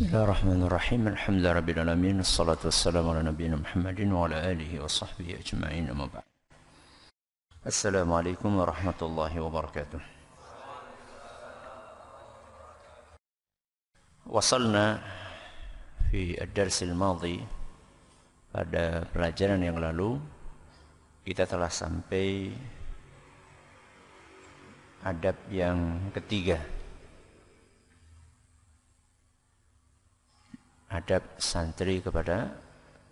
Bismillahirrahmanirrahim. Alhamdulillahirrahmanirrahim. Muhammadin wa ala alihi wa Assalamualaikum warahmatullahi wabarakatuh. Wasalna fi pada pelajaran yang lalu kita telah sampai adab yang ketiga. adab santri kepada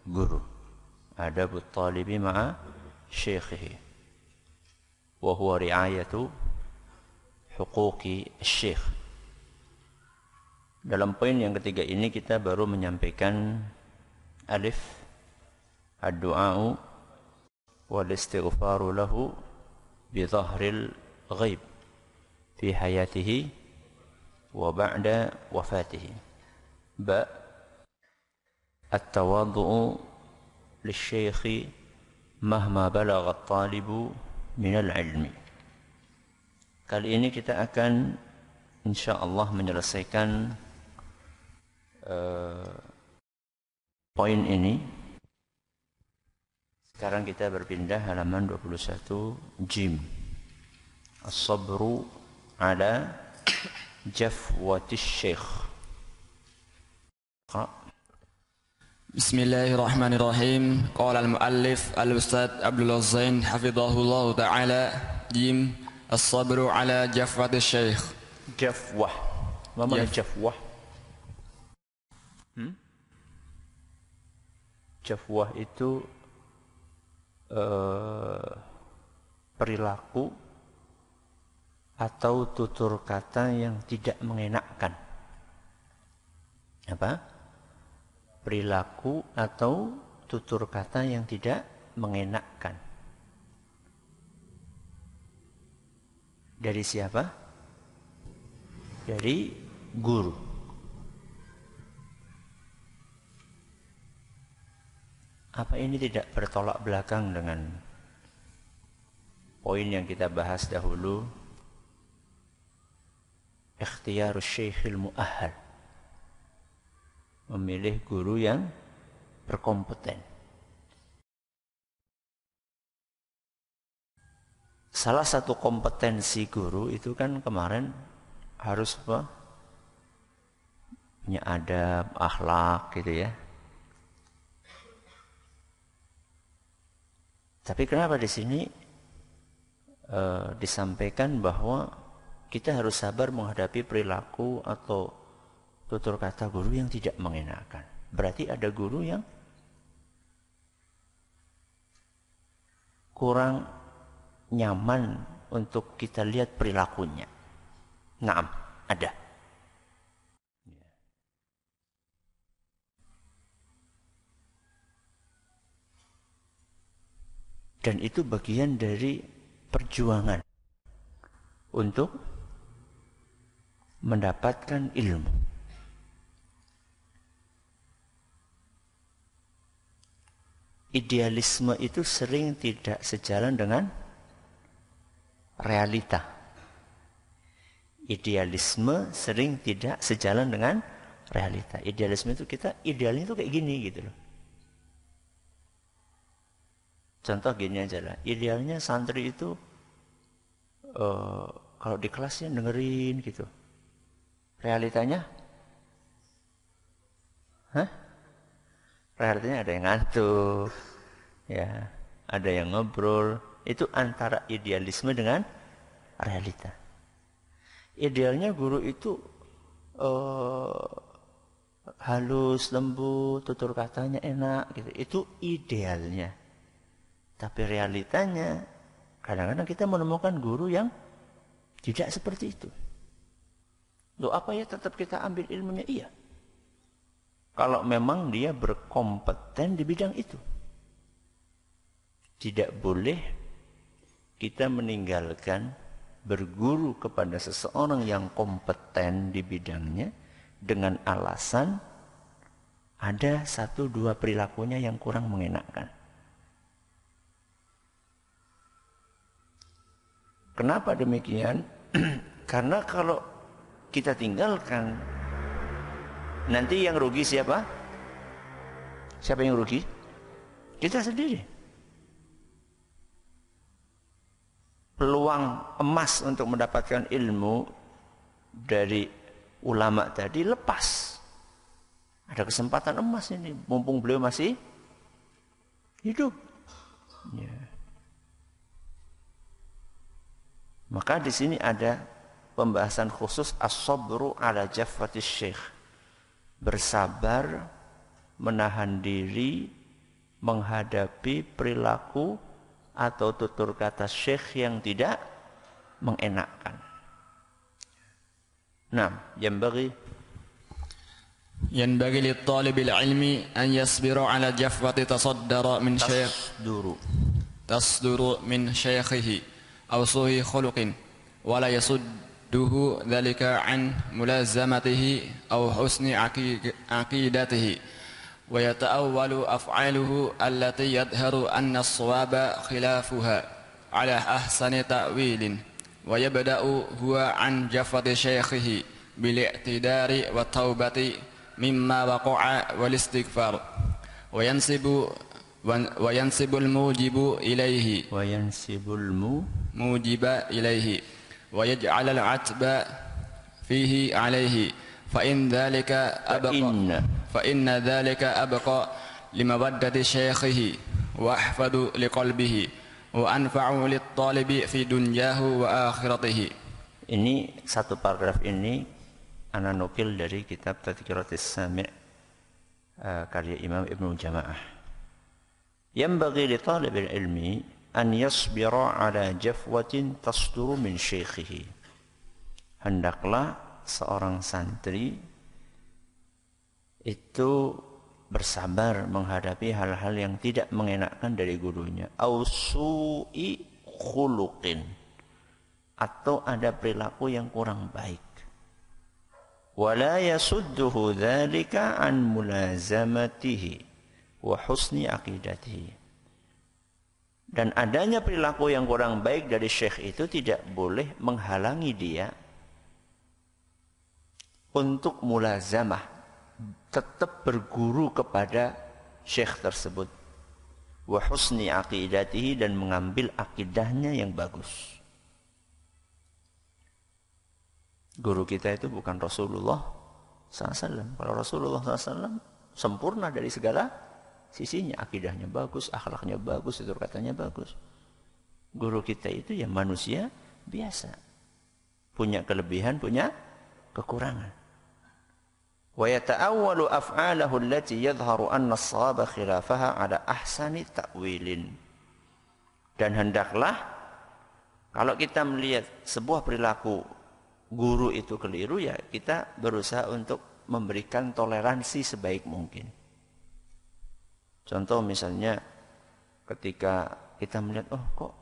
guru adab talibi ma'a syekhihi wa huwa ri'ayatu huquqi syekh dalam poin yang ketiga ini kita baru menyampaikan alif ad-du'a wal istighfaru lahu bi dhahril ghaib fi hayatihi wa ba'da wafatihi ba التواضع للشيخ مهما بلغ الطالب من العلم kali ini kita akan insyaallah menyelesaikan uh, poin ini sekarang kita berpindah halaman 21 Jim As-sabru ala jafwatis syekh Bismillahirrahmanirrahim. Qala al-muallif al ustad Abdul Zain hafizahullah taala jim as-sabru ala jafwat asy-syekh. Jafwah. Apa mana jafwah? Hmm? Jafwah itu uh, perilaku atau tutur kata yang tidak mengenakkan. Apa? perilaku atau tutur kata yang tidak mengenakkan. Dari siapa? Dari guru. Apa ini tidak bertolak belakang dengan poin yang kita bahas dahulu? Ikhtiyarus Syekhil Mu'ahal memilih guru yang berkompeten. Salah satu kompetensi guru itu kan kemarin harus apa? punya adab, akhlak gitu ya. Tapi kenapa di sini e, disampaikan bahwa kita harus sabar menghadapi perilaku atau tutur kata guru yang tidak mengenakan. Berarti ada guru yang kurang nyaman untuk kita lihat perilakunya. Naam, ada. Dan itu bagian dari perjuangan untuk mendapatkan ilmu. idealisme itu sering tidak sejalan dengan realita. Idealisme sering tidak sejalan dengan realita. Idealisme itu kita idealnya itu kayak gini gitu loh. Contoh gini aja lah, idealnya santri itu uh, kalau di kelasnya dengerin gitu. Realitanya? Hah? perhatiannya ada yang ngantuk, ya, ada yang ngobrol. Itu antara idealisme dengan realita. Idealnya guru itu uh, halus, lembut, tutur katanya enak, gitu. Itu idealnya. Tapi realitanya kadang-kadang kita menemukan guru yang tidak seperti itu. Loh apa ya tetap kita ambil ilmunya? Iya kalau memang dia berkompeten di bidang itu. Tidak boleh kita meninggalkan berguru kepada seseorang yang kompeten di bidangnya dengan alasan ada satu dua perilakunya yang kurang mengenakkan. Kenapa demikian? Karena kalau kita tinggalkan nanti yang rugi siapa? Siapa yang rugi? Kita sendiri. Peluang emas untuk mendapatkan ilmu dari ulama tadi lepas. Ada kesempatan emas ini, mumpung beliau masih hidup. Ya. Maka di sini ada pembahasan khusus as-sabru ala jaffatis syekh bersabar, menahan diri, menghadapi perilaku atau tutur kata syekh yang tidak mengenakkan. Nah, yang bagi ينبغي للطالب العلم أن يصبر على جفوة تصدر من شيخ تصدر تصدر من شيخه أو سوء خلق ولا يسد يده ذلك عن ملازمته أو حسن عقيدته ويتأول أفعاله التي يظهر أن الصواب خلافها على أحسن تأويل ويبدأ هو عن جفة شيخه بالاعتذار والتوبة مما وقع والاستغفار وينسب وينسب الموجب إليه وينسب الموجب إليه ويجعل العتب فيه عليه فإن ذلك أبقى فإن, فإن ذلك أبقى لمودة شيخه وأحفظ لقلبه وأنفع للطالب في دنياه وآخرته إني satu paragraf ini ana nukil dari kitab Tadkiratis Sami' eh, karya Imam Ibn Jama'ah ينبغي لطالب العلم an yasbira ala jafwatin tasduru min syekhihi hendaklah seorang santri itu bersabar menghadapi hal-hal yang tidak mengenakkan dari gurunya au su'i khuluqin atau ada perilaku yang kurang baik wala yasudduhu dzalika an mulazamatihi wa husni aqidatihi dan adanya perilaku yang kurang baik dari syekh itu tidak boleh menghalangi dia untuk mulazamah tetap berguru kepada syekh tersebut wa husni aqidatihi dan mengambil akidahnya yang bagus. Guru kita itu bukan Rasulullah SAW. Kalau Rasulullah SAW sempurna dari segala sisinya akidahnya bagus, akhlaknya bagus, itu katanya bagus. Guru kita itu ya manusia biasa. Punya kelebihan, punya kekurangan. Wa yata'awwalu af'alahu allati yadhharu anna as-sawaba khilafaha ala ahsani ta'wilin. Dan hendaklah kalau kita melihat sebuah perilaku guru itu keliru ya kita berusaha untuk memberikan toleransi sebaik mungkin. Contoh misalnya ketika kita melihat oh kok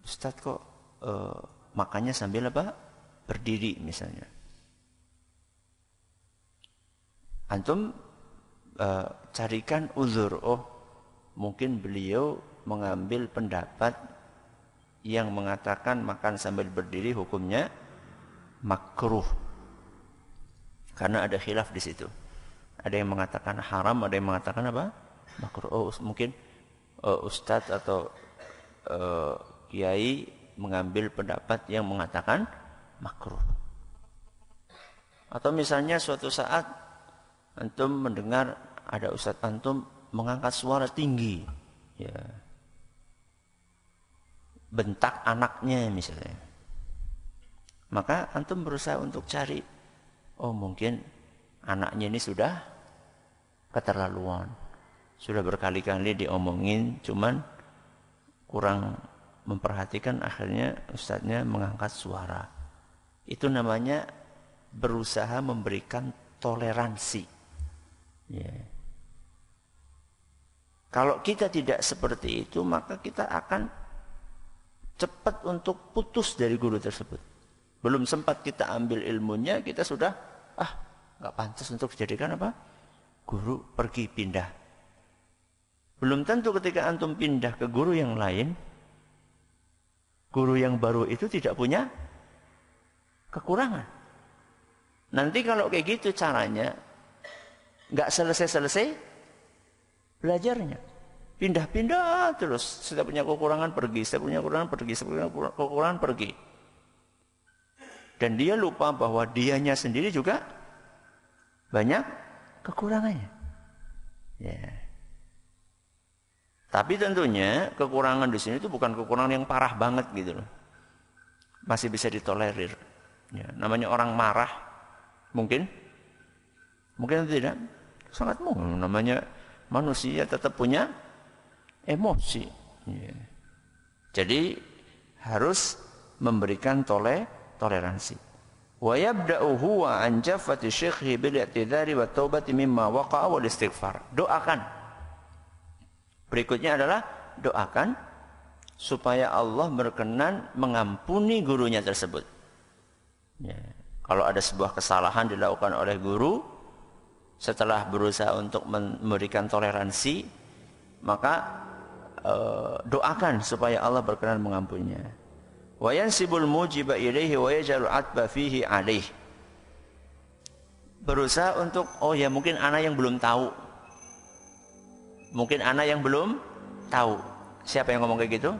Ustadz kok uh, makannya sambil apa? Berdiri misalnya. Antum uh, carikan uzur oh mungkin beliau mengambil pendapat yang mengatakan makan sambil berdiri hukumnya makruh. Karena ada khilaf di situ. Ada yang mengatakan haram, ada yang mengatakan apa? makruh oh mungkin uh, ustadz atau uh, kiai mengambil pendapat yang mengatakan makruh atau misalnya suatu saat antum mendengar ada ustadz antum mengangkat suara tinggi ya bentak anaknya misalnya maka antum berusaha untuk cari oh mungkin anaknya ini sudah keterlaluan sudah berkali-kali diomongin cuman kurang memperhatikan akhirnya ustadznya mengangkat suara itu namanya berusaha memberikan toleransi ya. kalau kita tidak seperti itu maka kita akan cepat untuk putus dari guru tersebut belum sempat kita ambil ilmunya kita sudah ah nggak pantas untuk dijadikan apa guru pergi pindah belum tentu ketika antum pindah ke guru yang lain, guru yang baru itu tidak punya kekurangan. Nanti kalau kayak gitu caranya, nggak selesai-selesai belajarnya. Pindah-pindah terus. Sudah punya kekurangan pergi, sudah punya kekurangan pergi, sudah punya kekurangan pergi. Dan dia lupa bahwa dianya sendiri juga banyak kekurangannya. Ya. Yeah. Tapi tentunya kekurangan di sini itu bukan kekurangan yang parah banget gitu loh. Masih bisa ditolerir. Ya, namanya orang marah mungkin mungkin tidak sangat mungkin namanya manusia tetap punya emosi. Ya. Jadi harus memberikan tole toleransi. Wa yabda'u huwa an jaffati bil i'tidari wa taubati mimma waqa'a wal istighfar. Doakan Berikutnya adalah doakan supaya Allah berkenan mengampuni gurunya tersebut. Ya. Kalau ada sebuah kesalahan dilakukan oleh guru, setelah berusaha untuk memberikan toleransi, maka e, doakan supaya Allah berkenan mengampuninya. Wa yansibul mujiba ilaihi wa yaj'al atba fihi alaih. Berusaha untuk oh ya mungkin anak yang belum tahu Mungkin anak yang belum tahu. Siapa yang ngomong kayak gitu?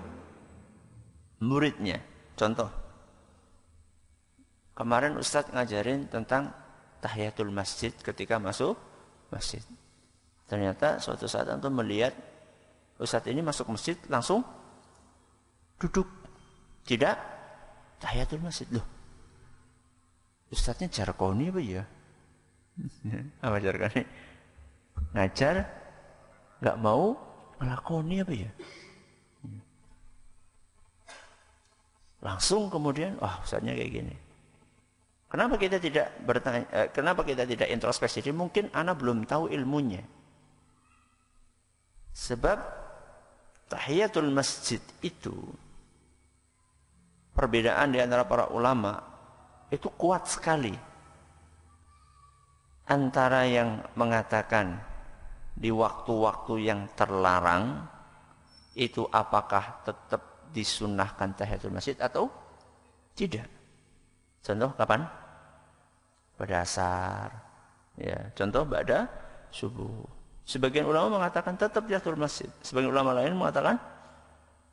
Muridnya. Contoh. Kemarin Ustadz ngajarin tentang tahiyatul masjid ketika masuk masjid. Ternyata suatu saat antum melihat Ustadz ini masuk masjid langsung duduk. Tidak tahiyatul masjid loh. Ustadznya jarkoni apa ya? apa jarkoni? Ngajar nggak mau melakoni apa ya? Langsung kemudian, wah oh, usahanya kayak gini. Kenapa kita tidak bertanya, eh, kenapa kita tidak introspeksi? Jadi mungkin anak belum tahu ilmunya. Sebab tahiyatul masjid itu perbedaan di antara para ulama itu kuat sekali antara yang mengatakan di waktu-waktu yang terlarang itu apakah tetap disunahkan tahiyatul masjid atau tidak? Contoh kapan? Pada asar. Ya, contoh pada subuh. Sebagian ulama mengatakan tetap tahiyatul masjid. Sebagian ulama lain mengatakan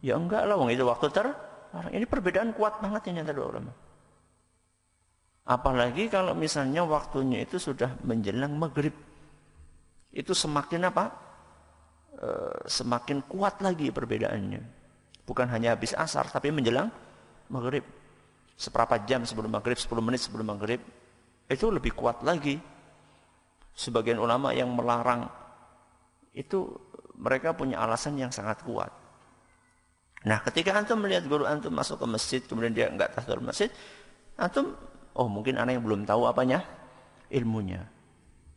ya enggak lah wong itu waktu terlarang. Ini perbedaan kuat banget ini antara dua ulama. Apalagi kalau misalnya waktunya itu sudah menjelang maghrib itu semakin apa? E, semakin kuat lagi perbedaannya. Bukan hanya habis asar, tapi menjelang maghrib. Seperempat jam sebelum maghrib, 10 menit sebelum maghrib, itu lebih kuat lagi. Sebagian ulama yang melarang itu mereka punya alasan yang sangat kuat. Nah, ketika antum melihat guru antum masuk ke masjid, kemudian dia enggak tahdir masjid, antum, oh mungkin anak yang belum tahu apanya, ilmunya.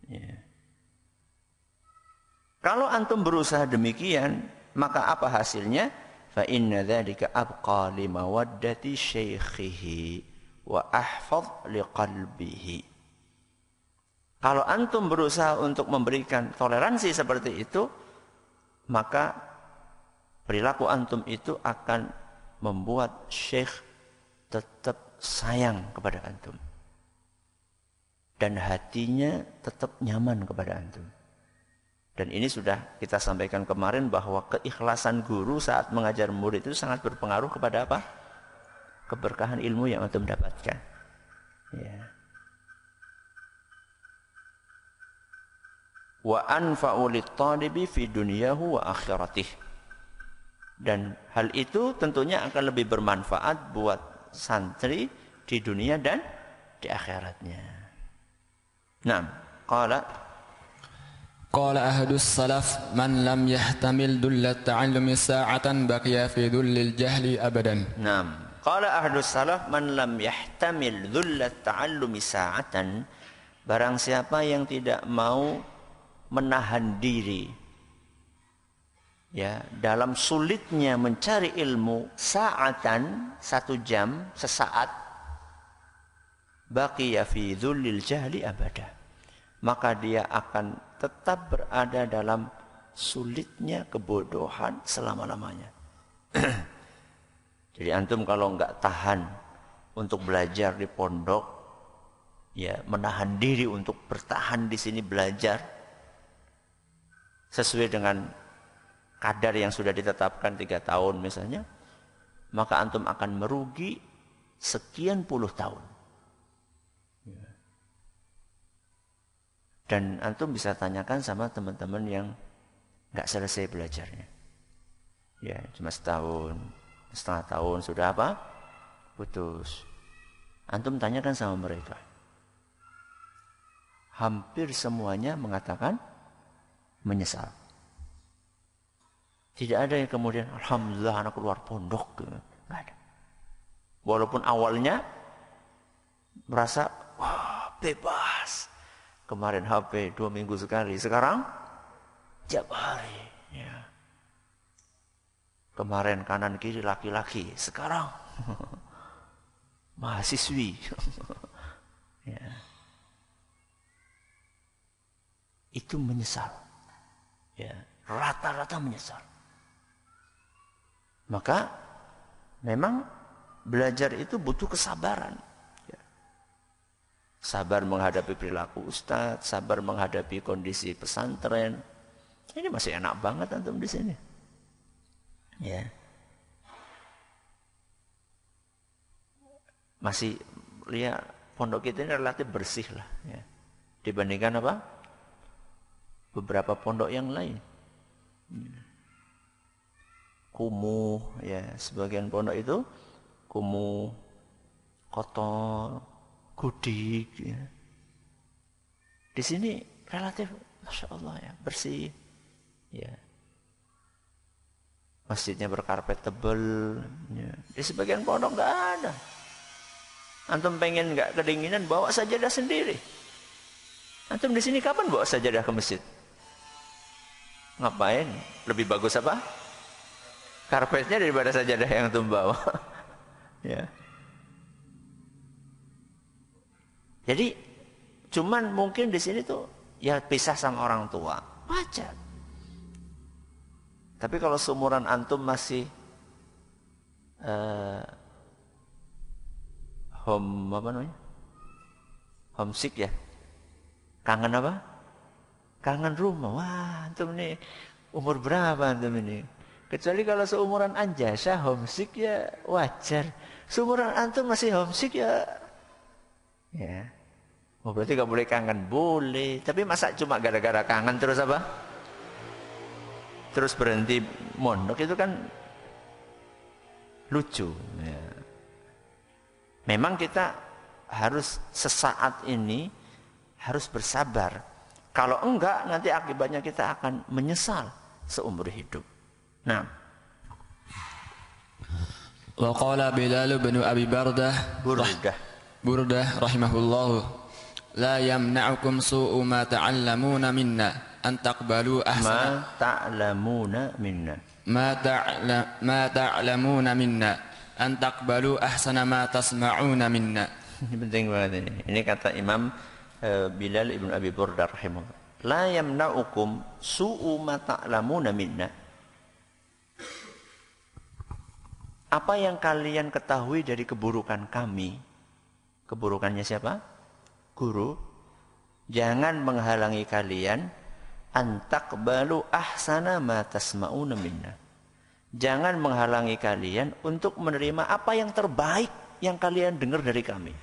Yeah. Kalau antum berusaha demikian, maka apa hasilnya? Fa inna dzalika abqa li mawaddati syaikhihi wa ahfaz li qalbihi. Kalau antum berusaha untuk memberikan toleransi seperti itu, maka perilaku antum itu akan membuat syekh tetap sayang kepada antum dan hatinya tetap nyaman kepada antum. Dan ini sudah kita sampaikan kemarin bahwa keikhlasan guru saat mengajar murid itu sangat berpengaruh kepada apa? Keberkahan ilmu yang antum mendapatkan. Ya. Wa anfa'u talibi fi dunyahu wa akhiratih. Dan hal itu tentunya akan lebih bermanfaat buat santri di dunia dan di akhiratnya. Nah, kalau قال أهد السلف من لم يحتمل دل التعلم ساعة بقي في ذل الجهل أبدا نعم قال أهد السلف من لم يحتمل ذل التعلم ساعة Barang siapa yang tidak mau menahan diri ya dalam sulitnya mencari ilmu saatan satu jam sesaat baqiya fi dzulil jahli abada maka dia akan tetap berada dalam sulitnya kebodohan selama-lamanya. Jadi antum kalau nggak tahan untuk belajar di pondok, ya menahan diri untuk bertahan di sini belajar sesuai dengan kadar yang sudah ditetapkan tiga tahun misalnya, maka antum akan merugi sekian puluh tahun. Dan antum bisa tanyakan sama teman-teman yang nggak selesai belajarnya. Ya, cuma setahun, setengah tahun sudah apa? Putus. Antum tanyakan sama mereka. Hampir semuanya mengatakan menyesal. Tidak ada yang kemudian alhamdulillah anak keluar pondok. Gak ada. Walaupun awalnya merasa wah bebas. Kemarin HP dua minggu sekali, sekarang tiap hari. Ya. Kemarin kanan kiri laki-laki, sekarang mahasiswi. ya. Itu menyesal. rata ya. rata-rata menyesal. Maka memang belajar itu butuh kesabaran sabar menghadapi perilaku ustadz, sabar menghadapi kondisi pesantren. Ini masih enak banget antum di sini. Ya. Masih lihat ya, pondok kita ini relatif bersih lah ya. Dibandingkan apa? Beberapa pondok yang lain. Kumuh ya, sebagian pondok itu kumuh, kotor, gudik. Ya. Di sini relatif, masya Allah ya, bersih. Ya. Masjidnya berkarpet tebel. Ya. Di sebagian pondok nggak ada. Antum pengen nggak kedinginan, bawa sajadah sendiri. Antum di sini kapan bawa sajadah ke masjid? Ngapain? Lebih bagus apa? Karpetnya daripada sajadah yang antum bawa. ya. Jadi cuman mungkin di sini tuh ya pisah sama orang tua. Wajar. Tapi kalau seumuran antum masih uh, home apa namanya? Homesick ya. Kangen apa? Kangen rumah. Wah, antum ini umur berapa antum ini? Kecuali kalau seumuran Anjasa homesick ya wajar. Seumuran antum masih homesick ya ya Oh berarti gak boleh kangen? Boleh. Tapi masa cuma gara-gara kangen terus apa? Terus berhenti mondok itu kan lucu. Ya. Memang kita harus sesaat ini harus bersabar. Kalau enggak nanti akibatnya kita akan menyesal seumur hidup. Nah. وقال بلال بن أبي بردة بردة بردة رحمه الله la yamna'ukum su'u ma ta'allamuna minna an taqbalu ahsana ma ta'lamuna minna ma ta'la ma ta'lamuna minna an taqbalu ahsana ma tasma'una minna ini penting ini kata Imam eh, Bilal ibn Abi Burda rahimahullah la yamna'ukum su'u ma ta'lamuna minna apa yang kalian ketahui dari keburukan kami keburukannya siapa guru, jangan menghalangi kalian antak balu ahsana matas tasma'una minna. Jangan menghalangi kalian untuk menerima apa yang terbaik yang kalian dengar dari kami.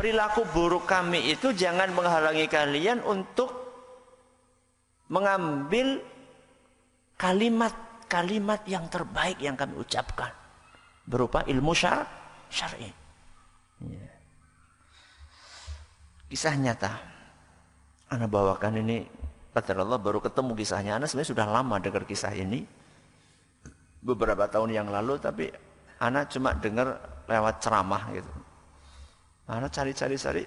Perilaku buruk kami itu jangan menghalangi kalian untuk mengambil kalimat-kalimat yang terbaik yang kami ucapkan berupa ilmu syar syar'i. Ya. Kisah nyata. Anda bawakan ini Padahal Allah baru ketemu kisahnya. Anak sebenarnya sudah lama dengar kisah ini. Beberapa tahun yang lalu tapi anak cuma dengar lewat ceramah gitu. Anak cari-cari cari.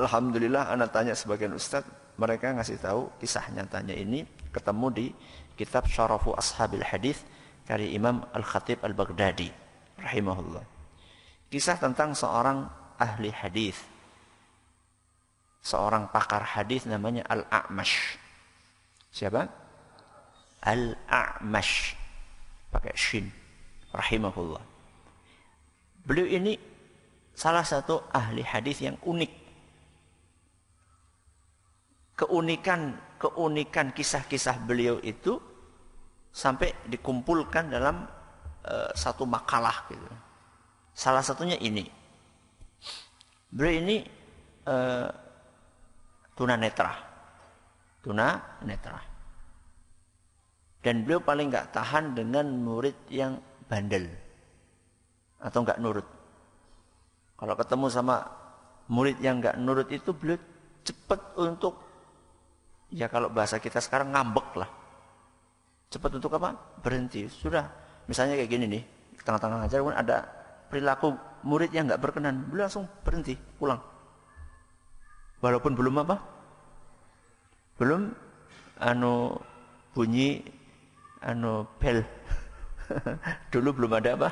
Alhamdulillah anak tanya sebagian ustadz. Mereka ngasih tahu kisah nyatanya ini ketemu di kitab Syarafu Ashabil Hadith karya Imam Al-Khatib Al-Baghdadi rahimahullah. Kisah tentang seorang ahli hadis. Seorang pakar hadis namanya Al-A'mash. Siapa? Al-A'mash. Pakai shin. Rahimahullah. Beliau ini salah satu ahli hadis yang unik. Keunikan keunikan kisah-kisah beliau itu sampai dikumpulkan dalam uh, satu makalah gitu Salah satunya ini. Beliau ini eh, tuna netra. Tuna netra. Dan beliau paling nggak tahan dengan murid yang bandel atau nggak nurut. Kalau ketemu sama murid yang nggak nurut itu beliau cepat untuk ya kalau bahasa kita sekarang ngambek lah. Cepat untuk apa? Berhenti. Sudah. Misalnya kayak gini nih, tengah-tengah ngajar pun ada perilaku murid yang nggak berkenan, beliau langsung berhenti, pulang. Walaupun belum apa? Belum anu bunyi anu bel. Dulu belum ada apa?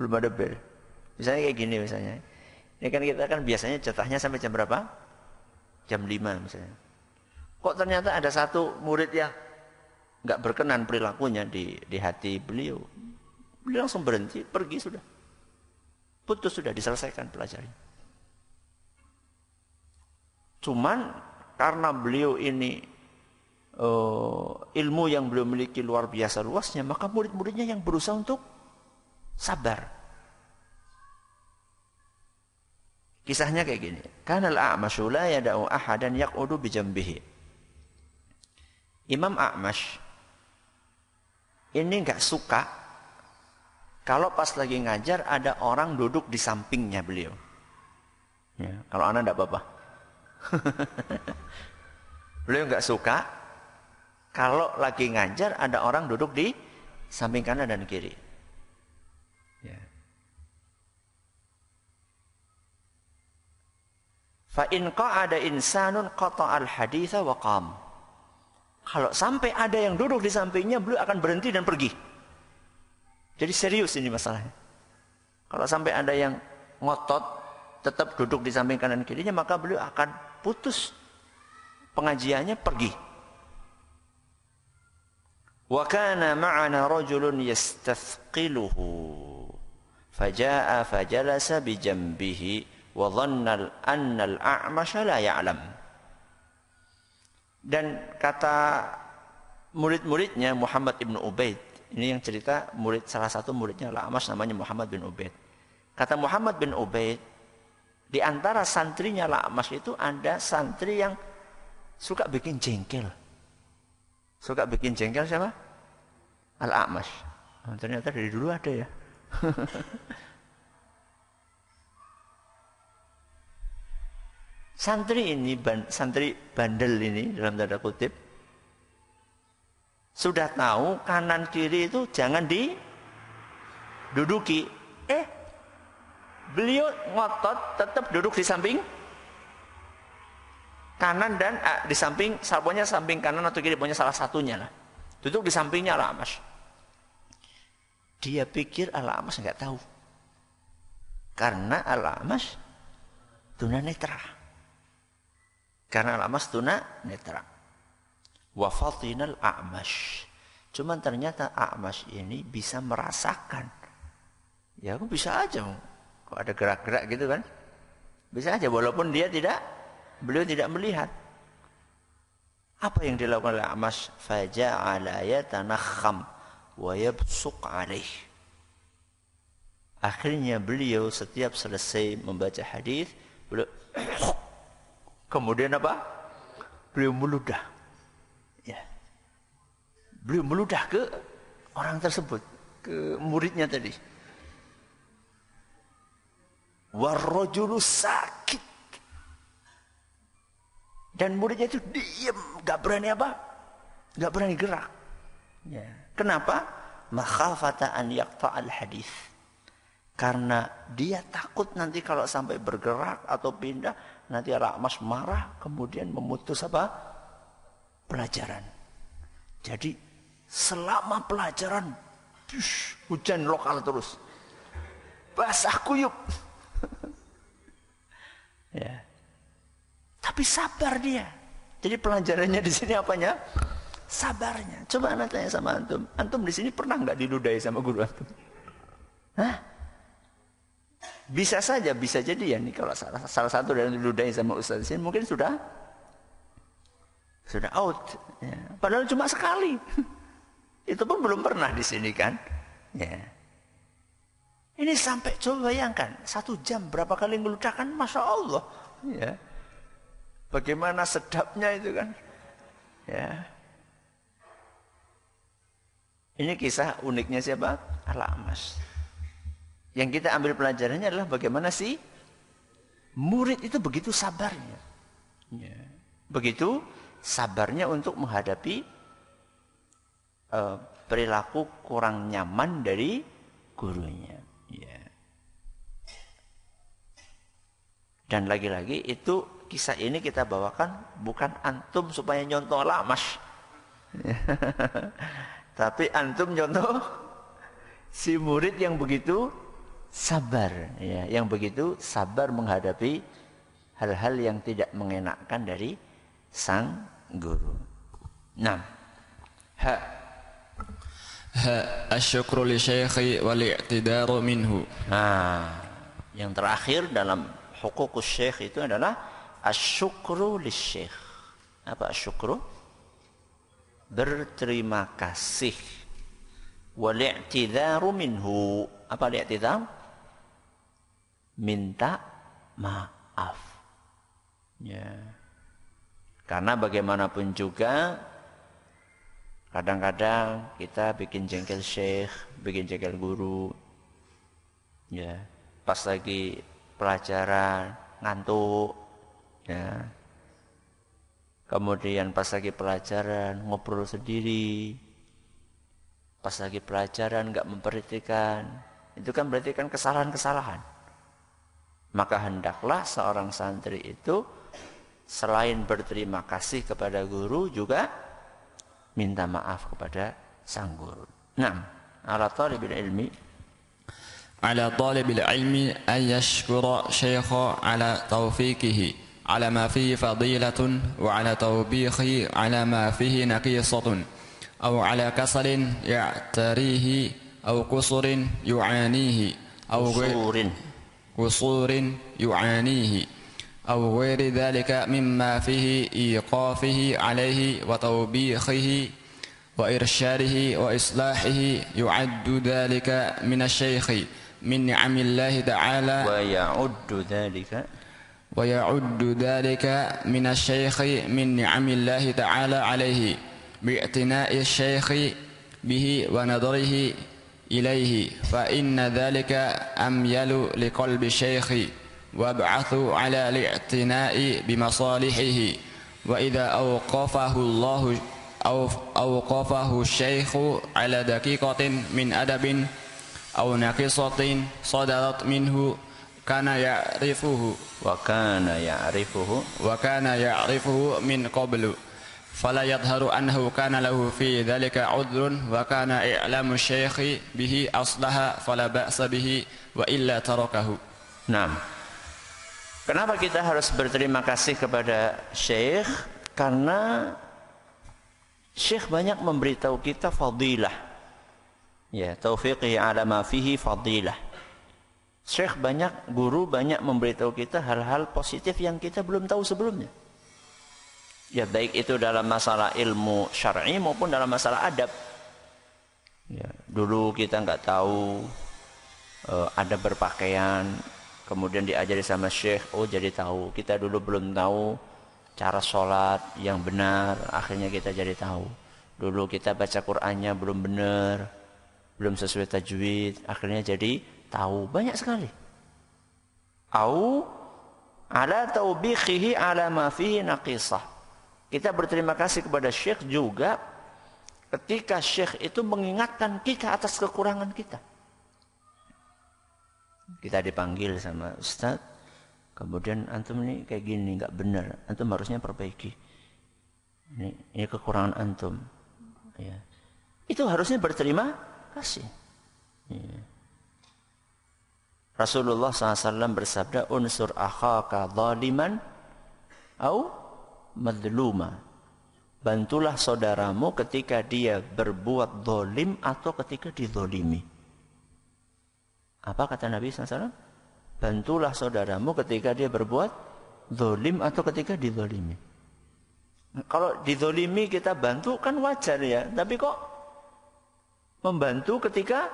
Belum ada bel. Misalnya kayak gini misalnya. Ini kan kita kan biasanya jatahnya sampai jam berapa? Jam 5 misalnya. Kok ternyata ada satu murid yang nggak berkenan perilakunya di di hati beliau. Beliau langsung berhenti, pergi sudah. Putus sudah diselesaikan pelajari. Cuman karena beliau ini uh, ilmu yang beliau miliki luar biasa luasnya, maka murid-muridnya yang berusaha untuk sabar. Kisahnya kayak gini. Karena al-A'mashu la yada'u ahadan yak'udu bijambihi. Imam A'mash ini nggak suka kalau pas lagi ngajar ada orang duduk di sampingnya beliau. Ya, kalau anak tidak apa-apa. beliau nggak suka kalau lagi ngajar ada orang duduk di samping kanan dan kiri. Ya. Fa in ada insanun koto al haditha wa qam. Kalau sampai ada yang duduk di sampingnya, beliau akan berhenti dan pergi. Jadi serius ini masalahnya. Kalau sampai ada yang ngotot tetap duduk di samping kanan kirinya maka beliau akan putus pengajiannya pergi. Wa kana ma'ana rajulun yastathqiluhu faja'a fajalasa bi jambihi wa dhanna anna al-a'masha la ya'lam. Dan kata murid-muridnya Muhammad ibnu Ubaid ini yang cerita murid salah satu muridnya al Amas namanya Muhammad bin Ubaid. Kata Muhammad bin Ubaid, di antara santrinya al Amas itu ada santri yang suka bikin jengkel. Suka bikin jengkel siapa? al amas nah, ternyata dari dulu ada ya. santri ini, santri bandel ini dalam tanda kutip, sudah tahu kanan kiri itu jangan diduduki. Eh, beliau ngotot tetap duduk di samping kanan dan eh, di samping salponya samping kanan atau kiri punya salah satunya lah. Duduk di sampingnya lah mas. Dia pikir alamas nggak tahu. Karena alamas tuna netra Karena alamas tuna netra wa fatinal a'mash. Cuman ternyata a'mash ini bisa merasakan. Ya aku bisa aja kok ada gerak-gerak gitu kan. Bisa aja walaupun dia tidak beliau tidak melihat. Apa yang dilakukan oleh A'mash? Faja'ala yatanakham wa yabsuq alaih. Akhirnya beliau setiap selesai membaca hadis, beliau kemudian apa? Beliau meludah beliau meludah ke orang tersebut, ke muridnya tadi. Warrojulu sakit. Dan muridnya itu diam, gak berani apa? Gak berani gerak. Ya. Kenapa? Makhafata an al hadis. Karena dia takut nanti kalau sampai bergerak atau pindah, nanti Rakmas marah, kemudian memutus apa? Pelajaran. Jadi Selama pelajaran push, hujan lokal terus. Basah kuyup. ya. Tapi sabar dia. Jadi pelajarannya di sini apanya? Sabarnya. Coba anak tanya sama antum. Antum di sini pernah nggak diludahi sama guru antum? Hah? Bisa saja, bisa jadi ya nih kalau salah, salah satu dari diludahi sama Ustaz sini mungkin sudah sudah out. Ya. Padahal cuma sekali. Itu pun belum pernah di sini kan. Ya. Ini sampai coba bayangkan satu jam berapa kali ngeludahkan, masya Allah. Ya. Bagaimana sedapnya itu kan. Ya. Ini kisah uniknya siapa? Alamas. Yang kita ambil pelajarannya adalah bagaimana sih murid itu begitu sabarnya. Ya. Begitu sabarnya untuk menghadapi e, perilaku kurang nyaman dari gurunya. Ya. Dan lagi-lagi itu kisah ini kita bawakan bukan antum supaya nyontoh lamas. Tapi antum nyontoh si murid yang begitu sabar, ya, yang begitu sabar menghadapi hal-hal yang tidak mengenakkan dari sang guru. Nah, ha asyukru li syaikhi wal i'tidaru minhu. Nah, yang terakhir dalam hukukus syekh itu adalah asyukru li syekh. Apa asyukru? Berterima kasih. Wal i'tidaru minhu. Apa al-i'tidar? Minta maaf. Ya. Karena bagaimanapun juga Kadang-kadang kita bikin jengkel syekh, bikin jengkel guru. Ya, pas lagi pelajaran ngantuk. Ya. Kemudian pas lagi pelajaran ngobrol sendiri. Pas lagi pelajaran nggak memperhatikan. Itu kan berarti kan kesalahan-kesalahan. Maka hendaklah seorang santri itu selain berterima kasih kepada guru juga minta maaf kepada sang guru. Naam, ala talibul ilmi على طالب العلم أن يشكر شيخه على توفيقه على ما فيه فضيلة وعلى توبيخه على ما فيه نقيصة أو على كسل يعتريه أو قصر يعانيه أو قصور قصور يعانيه أو غير ذلك مما فيه إيقافه عليه وتوبيخه وإرشاده وإصلاحه يعد ذلك من الشيخ من نعم الله تعالى ويعد ذلك ويعد ذلك من الشيخ من نعم الله تعالى عليه باعتناء الشيخ به ونظره إليه فإن ذلك أميل لقلب الشيخ وابعثوا على الاعتناء بمصالحه وإذا أوقفه الله أو أوقفه الشيخ على دقيقة من أدب أو نقصة صدرت منه كان يعرفه وكان يعرفه وكان يعرفه من قبل فلا يظهر أنه كان له في ذلك عذر وكان إعلام الشيخ به أصلح فلا بأس به وإلا تركه نعم Kenapa kita harus berterima kasih kepada Syekh? Karena Syekh banyak memberitahu kita fadilah. Ya, taufiqi ala ma fihi fadilah. Syekh banyak guru banyak memberitahu kita hal-hal positif yang kita belum tahu sebelumnya. Ya baik itu dalam masalah ilmu syar'i maupun dalam masalah adab. Ya, dulu kita nggak tahu uh, ada berpakaian, kemudian diajari sama syekh oh jadi tahu kita dulu belum tahu cara sholat yang benar akhirnya kita jadi tahu dulu kita baca Qurannya belum benar belum sesuai tajwid akhirnya jadi tahu banyak sekali au ala taubikhihi ala ma fihi naqisah kita berterima kasih kepada syekh juga ketika syekh itu mengingatkan kita atas kekurangan kita kita dipanggil sama Ustaz. Kemudian antum ini kayak gini, nggak benar. Antum harusnya perbaiki. Ini, ini kekurangan antum. Ya. Itu harusnya berterima kasih. Ya. Rasulullah SAW bersabda, unsur akhaka zaliman au madluma. Bantulah saudaramu ketika dia berbuat dolim atau ketika didolimi. Apa kata Nabi SAW? Bantulah saudaramu ketika dia berbuat zolim atau ketika dizolimi. Kalau dizolimi kita bantu kan wajar ya. Tapi kok membantu ketika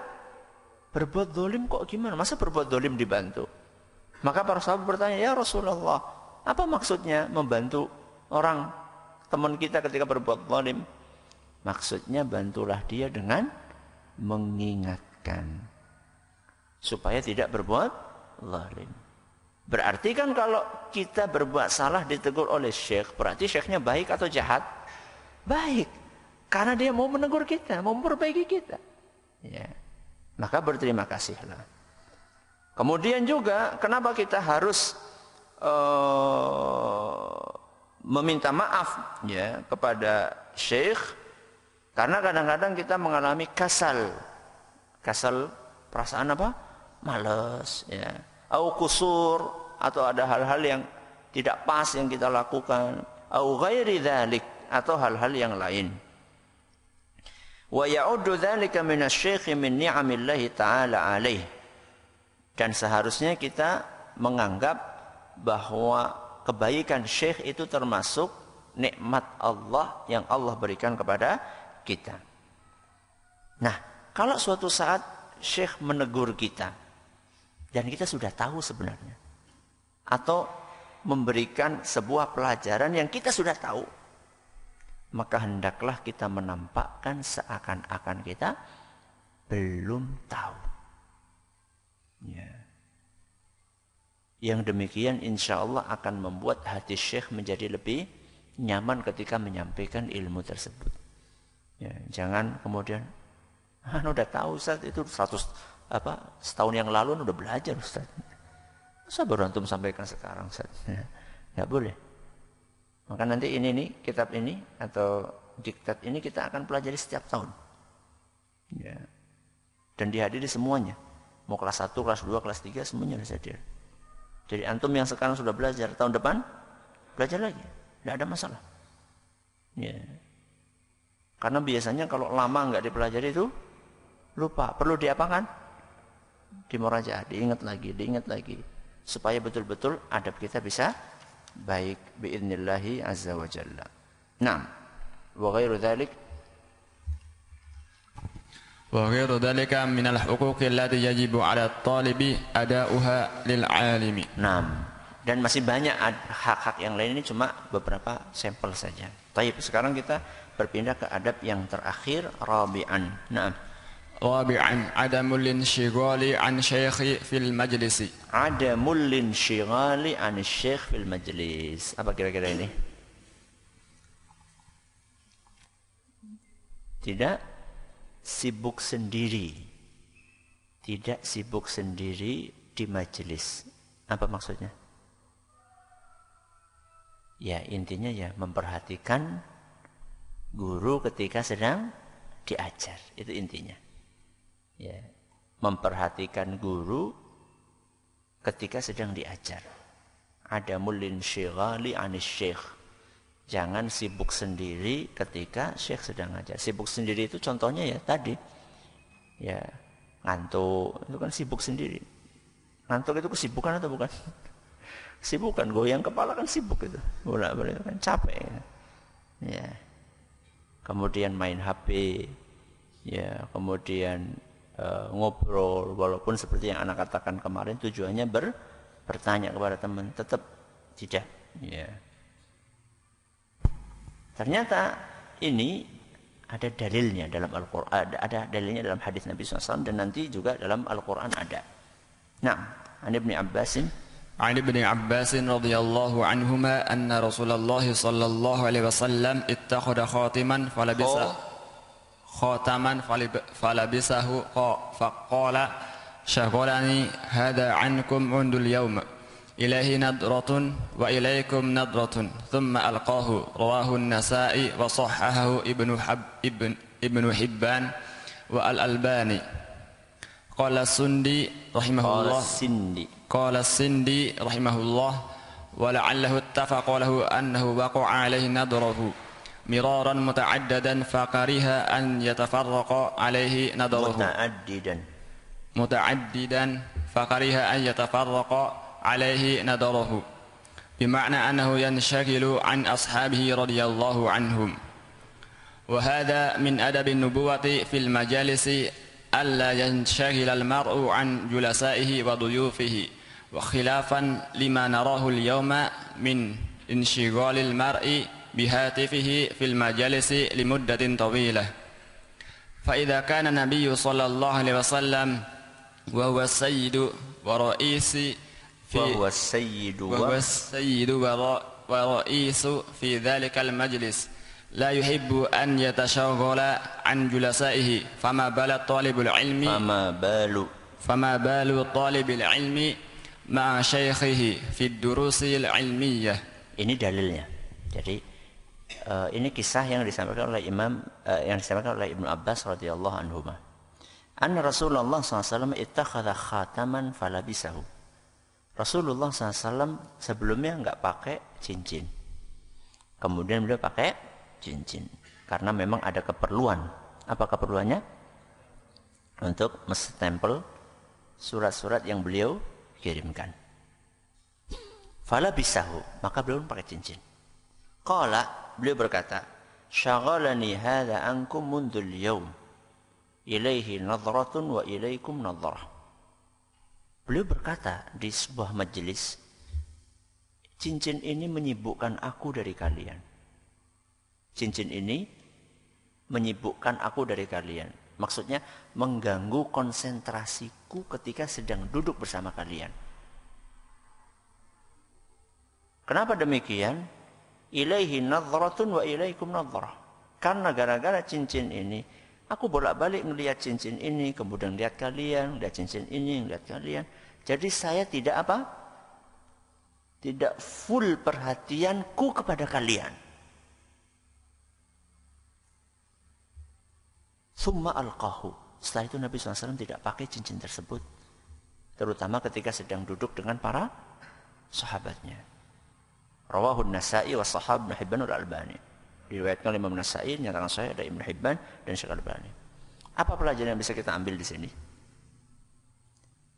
berbuat zolim kok gimana? Masa berbuat zolim dibantu? Maka para sahabat bertanya, ya Rasulullah, apa maksudnya membantu orang teman kita ketika berbuat zolim? Maksudnya bantulah dia dengan mengingatkan supaya tidak berbuat zalim. Berarti kan kalau kita berbuat salah ditegur oleh syekh, berarti syekhnya baik atau jahat? Baik. Karena dia mau menegur kita, mau memperbaiki kita. Ya. Maka berterima kasihlah. Kemudian juga kenapa kita harus uh, meminta maaf ya kepada syekh karena kadang-kadang kita mengalami kasal. Kasal perasaan apa? males ya au kusur atau ada hal-hal yang tidak pas yang kita lakukan au ghairi dzalik atau hal-hal yang lain wa ya'uddu dzalika min asy min niamillahi ta'ala alaih dan seharusnya kita menganggap bahwa kebaikan syekh itu termasuk nikmat Allah yang Allah berikan kepada kita. Nah, kalau suatu saat syekh menegur kita, dan kita sudah tahu sebenarnya. Atau memberikan sebuah pelajaran yang kita sudah tahu. Maka hendaklah kita menampakkan seakan-akan kita belum tahu. Ya. Yang demikian insya Allah akan membuat hati syekh menjadi lebih nyaman ketika menyampaikan ilmu tersebut. Ya, jangan kemudian, Anu udah tahu saat itu 100 apa setahun yang lalu kan udah belajar Ustaz. Masa baru antum sampaikan sekarang Ustaz? Ya, nggak boleh. Maka nanti ini nih kitab ini atau diktat ini kita akan pelajari setiap tahun. Ya. Dan dihadiri semuanya. Mau kelas 1, kelas 2, kelas 3 semuanya harus hadir. Jadi antum yang sekarang sudah belajar tahun depan belajar lagi. Enggak ada masalah. Ya. Karena biasanya kalau lama nggak dipelajari itu lupa. Perlu diapakan? di Moraja diingat lagi, diingat lagi supaya betul-betul adab kita bisa baik biidznillah azza wa jalla. Naam. Wa ghairu dzalik al-huquq allati yajibu 'ala at-talibi ada'uha lil alimi نعم. Dan masih banyak hak-hak yang lain ini cuma beberapa sampel saja. Tapi sekarang kita berpindah ke adab yang terakhir rabi'an. Naam. رابعا عدم الانشغال عن شيخ في المجلس عدم الانشغال عن الشيخ في المجلس apa kira-kira ini tidak sibuk sendiri tidak sibuk sendiri di majelis apa maksudnya ya intinya ya memperhatikan guru ketika sedang diajar itu intinya ya, memperhatikan guru ketika sedang diajar. Ada mulin syighali anis syekh. Jangan sibuk sendiri ketika syekh sedang ajar. Sibuk sendiri itu contohnya ya tadi. Ya, ngantuk itu kan sibuk sendiri. Ngantuk itu kesibukan atau bukan? Sibukan. goyang kepala kan sibuk itu. Bolak balik kan capek. Ya. ya. Kemudian main HP. Ya, kemudian Eh, ngobrol walaupun seperti yang anak katakan kemarin tujuannya ber bertanya kepada teman tetap tidak ya ternyata ini ada dalilnya dalam Al-Qur'an ada, ada dalilnya dalam hadis Nabi SAW dan nanti juga dalam Al-Qur'an ada nah Ani Ibn Abbasin عن ابن عباس رضي الله عنهما أن رسول الله صلى الله عليه وسلم اتخذ خاتما فلبسه خاتما فلبسه فقال شغلني هذا عنكم منذ اليوم إليه نضرة وإليكم نضرة ثم ألقاه رواه النسائي وصححه ابن حب ابن ابن حبان والألباني قال السندي رحمه قال الله السندي قال السندي رحمه الله ولعله اتفق له أنه وقع عليه نظره مرارا متعددا فكره أن يتفرق عليه نظره متعددا متعددا فكره أن يتفرق عليه نظره بمعنى أنه ينشغل عن أصحابه رضي الله عنهم وهذا من أدب النبوة في المجالس ألا ينشغل المرء عن جلسائه وضيوفه وخلافا لما نراه اليوم من انشغال المرء بهاتفه في المجالس لمدة طويلة فإذا كان النبي صلى الله عليه وسلم وهو السيد ورئيس في وهو السيد وهو السيد ورئيس في ذلك المجلس لا يحب أن يتشغل عن جلسائه فما بال طالب العلم فما بال فما بال طالب العلم مع شيخه في الدروس العلمية ini dalilnya jadi uh, ini kisah yang disampaikan oleh Imam uh, yang disampaikan oleh Ibnu Abbas radhiyallahu anhu. Anna Rasulullah SAW ittakhadha khataman falabisahu. Rasulullah SAW sebelumnya nggak pakai cincin. Kemudian beliau pakai cincin karena memang ada keperluan. Apa keperluannya? Untuk mestempel surat-surat yang beliau kirimkan. Fala bisahu, maka beliau pakai cincin. Qala beliau berkata, "Syaghalani hadza ankum mundul yawm. Ilaihi nadratun wa ilaikum nadrah." Beliau berkata di sebuah majelis, cincin ini menyibukkan aku dari kalian. Cincin ini menyibukkan aku dari kalian. Maksudnya mengganggu konsentrasiku ketika sedang duduk bersama kalian. Kenapa demikian? ilaihi nadhratun wa ilaikum nadhrah. Karena gara-gara cincin ini, aku bolak-balik melihat cincin ini, kemudian lihat kalian, lihat cincin ini, lihat kalian. Jadi saya tidak apa? Tidak full perhatianku kepada kalian. Summa alqahu. Setelah itu Nabi SAW tidak pakai cincin tersebut. Terutama ketika sedang duduk dengan para sahabatnya. Rawahun Nasai wa Sahab Ibn Hibban al Albani. Diriwayatkan oleh Imam Nasai, nyatakan saya ada Ibn Hibban dan Syekh Albani. Apa pelajaran yang bisa kita ambil di sini?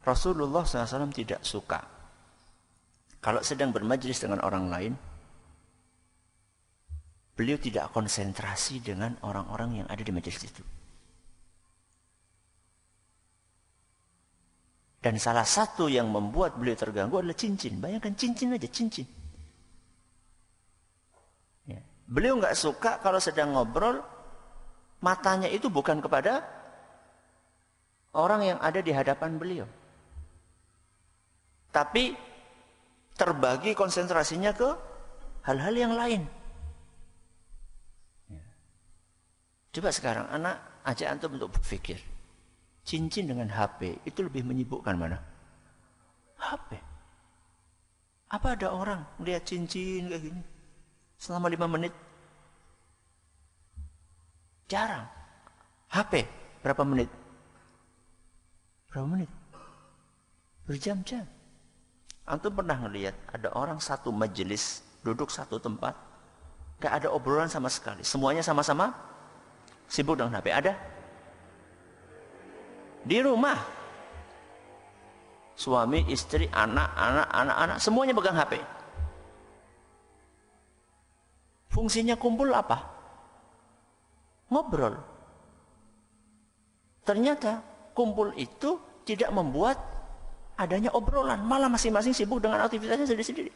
Rasulullah SAW tidak suka kalau sedang bermajlis dengan orang lain, beliau tidak konsentrasi dengan orang-orang yang ada di majelis itu. Dan salah satu yang membuat beliau terganggu adalah cincin. Bayangkan cincin aja, cincin. Beliau nggak suka kalau sedang ngobrol matanya itu bukan kepada orang yang ada di hadapan beliau. Tapi terbagi konsentrasinya ke hal-hal yang lain. Ya. Coba sekarang anak ajak antum untuk berpikir. Cincin dengan HP itu lebih menyibukkan mana? HP. Apa ada orang melihat cincin kayak gini? Selama lima menit Jarang. HP berapa menit? Berapa menit? Berjam-jam. Antum pernah ngelihat ada orang satu majelis duduk satu tempat, gak ada obrolan sama sekali. Semuanya sama-sama sibuk dengan HP. Ada? Di rumah. Suami, istri, anak, anak, anak, anak. Semuanya pegang HP. Fungsinya kumpul apa? ngobrol. Ternyata kumpul itu tidak membuat adanya obrolan, malah masing-masing sibuk dengan aktivitasnya sendiri-sendiri.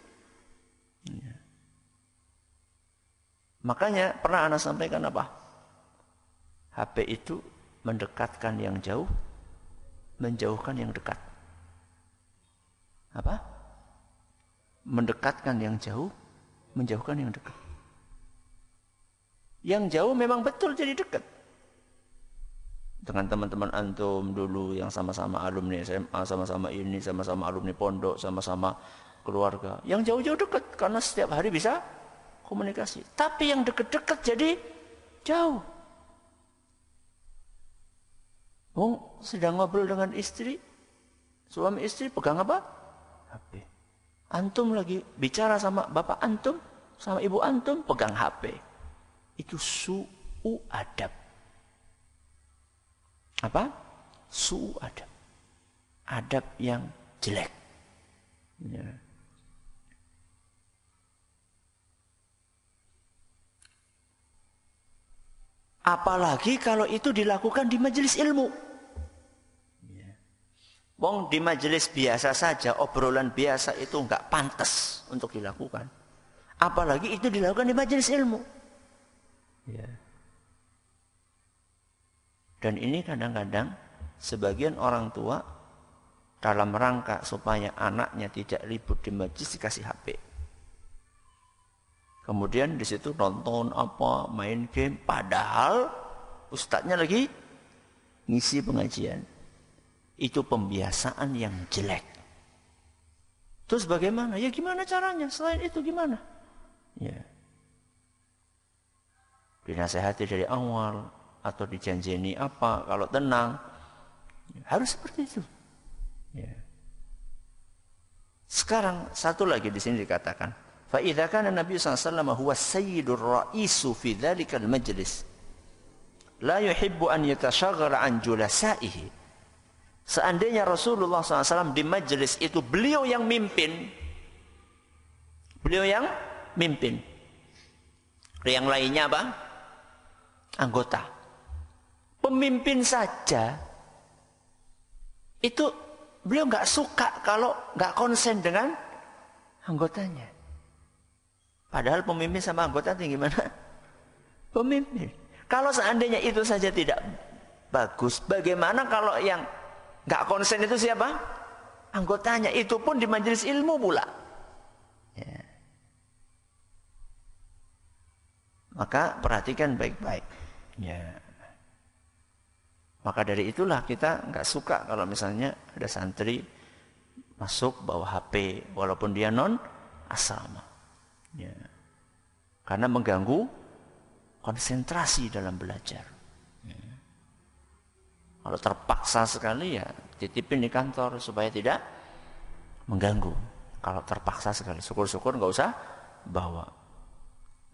Iya. Makanya pernah anak sampaikan apa? HP itu mendekatkan yang jauh, menjauhkan yang dekat. Apa? Mendekatkan yang jauh, menjauhkan yang dekat. Yang jauh memang betul jadi dekat. Dengan teman-teman antum dulu yang sama-sama alumni SMA, sama-sama ini, sama-sama alumni pondok, sama-sama keluarga. Yang jauh-jauh dekat karena setiap hari bisa komunikasi. Tapi yang dekat-dekat jadi jauh. Wong sedang ngobrol dengan istri, suami istri pegang apa? HP. Antum lagi bicara sama bapak antum, sama ibu antum pegang HP itu su'u adab. Apa? Su'u adab. Adab yang jelek. Ya. Apalagi kalau itu dilakukan di majelis ilmu. Ya. Wong di majelis biasa saja, obrolan biasa itu enggak pantas untuk dilakukan. Apalagi itu dilakukan di majelis ilmu. Ya. Dan ini kadang-kadang sebagian orang tua dalam rangka supaya anaknya tidak ribut di majlis dikasih HP. Kemudian di situ nonton apa, main game, padahal ustadznya lagi ngisi pengajian. Itu pembiasaan yang jelek. Terus bagaimana? Ya gimana caranya? Selain itu gimana? Ya dinasehati dari awal atau dijanjeni apa kalau tenang ya, harus seperti itu ya. sekarang satu lagi di sini dikatakan fa idza kana nabi sallallahu huwa sayyidur ra'isu fi dzalikal majlis la yuhibbu an yatashaghara an julasaihi Seandainya Rasulullah SAW di majelis itu beliau yang mimpin, beliau yang mimpin. Yang lainnya apa? anggota. Pemimpin saja itu beliau nggak suka kalau nggak konsen dengan anggotanya. Padahal pemimpin sama anggota itu gimana? Pemimpin. Kalau seandainya itu saja tidak bagus, bagaimana kalau yang nggak konsen itu siapa? Anggotanya itu pun di majelis ilmu pula. Ya. Maka perhatikan baik-baik. Ya. Maka dari itulah kita nggak suka kalau misalnya ada santri masuk bawa HP walaupun dia non asrama. Ya. Karena mengganggu konsentrasi dalam belajar. Ya. Kalau terpaksa sekali ya titipin di kantor supaya tidak mengganggu. Kalau terpaksa sekali, syukur-syukur nggak usah bawa.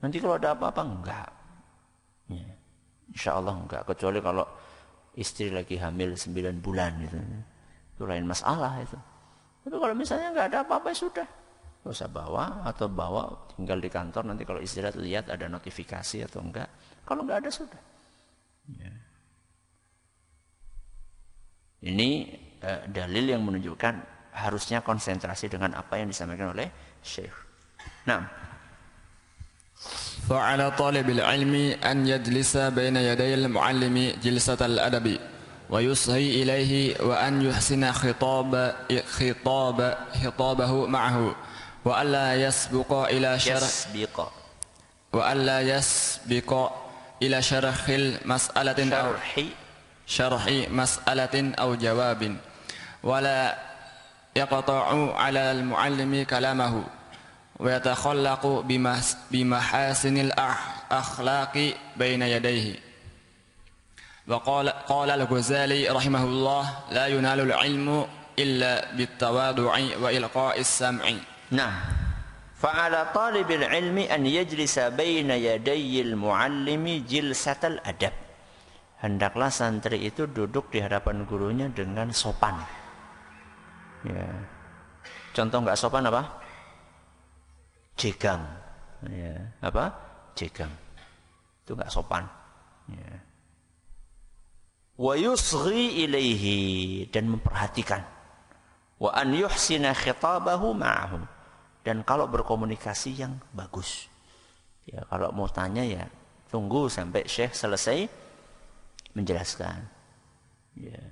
Nanti kalau ada apa-apa enggak. Ya. Insya Allah enggak. Kecuali kalau istri lagi hamil sembilan bulan gitu. Itu lain masalah itu. Tapi kalau misalnya enggak ada apa-apa ya sudah. Gak usah bawa atau bawa tinggal di kantor nanti kalau istirahat lihat ada notifikasi atau enggak. Kalau enggak ada sudah. Ya. Ini eh, dalil yang menunjukkan harusnya konsentrasi dengan apa yang disampaikan oleh Syekh. Nah, فعلى طالب العلم أن يجلس بين يدي المعلم جلسة الأدب ويصغي إليه وأن يحسن خطاب خطاب خطابه معه وألا يسبق إلى شرح يسبق وألا يسبق إلى شرح المسألة أو شرح مسألة أو جواب ولا يقطع على المعلم كلامه ويتخلق بمحاسن الأخلاق بين يديه وقال قال الغزالي رحمه الله لا ينال العلم إلا بالتواضع وإلقاء السمع نعم فعلى طالب العلم أن يجلس بين يدي المعلم جلسة الأدب hendaklah santri itu duduk di hadapan gurunya dengan sopan ya. contoh nggak sopan apa jegang. Ya. Apa? Jegang. Itu nggak sopan. Ya. Wa yusri ilaihi dan memperhatikan. Wa an yuhsina khitabahu ma'ahu. Dan kalau berkomunikasi yang bagus. Ya, kalau mau tanya ya tunggu sampai Syekh selesai menjelaskan. Ya.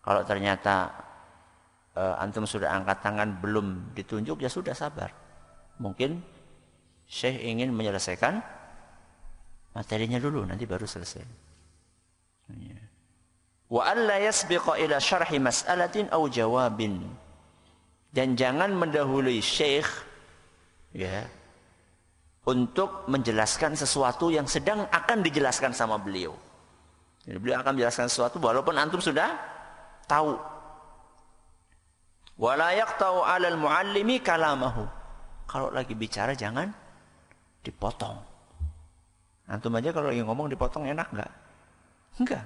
Kalau ternyata uh, antum sudah angkat tangan belum ditunjuk ya sudah sabar mungkin Syekh ingin menyelesaikan materinya dulu nanti baru selesai. Iya. Wa alla yasbiqa ila syarhi mas'alatin aw jawabin. Dan jangan mendahului syekh ya untuk menjelaskan sesuatu yang sedang akan dijelaskan sama beliau. Jadi beliau akan menjelaskan sesuatu walaupun antum sudah tahu. Wala yaqta'u 'alal muallimi kalamahu kalau lagi bicara jangan dipotong. Antum aja kalau lagi ngomong dipotong enak nggak? Enggak.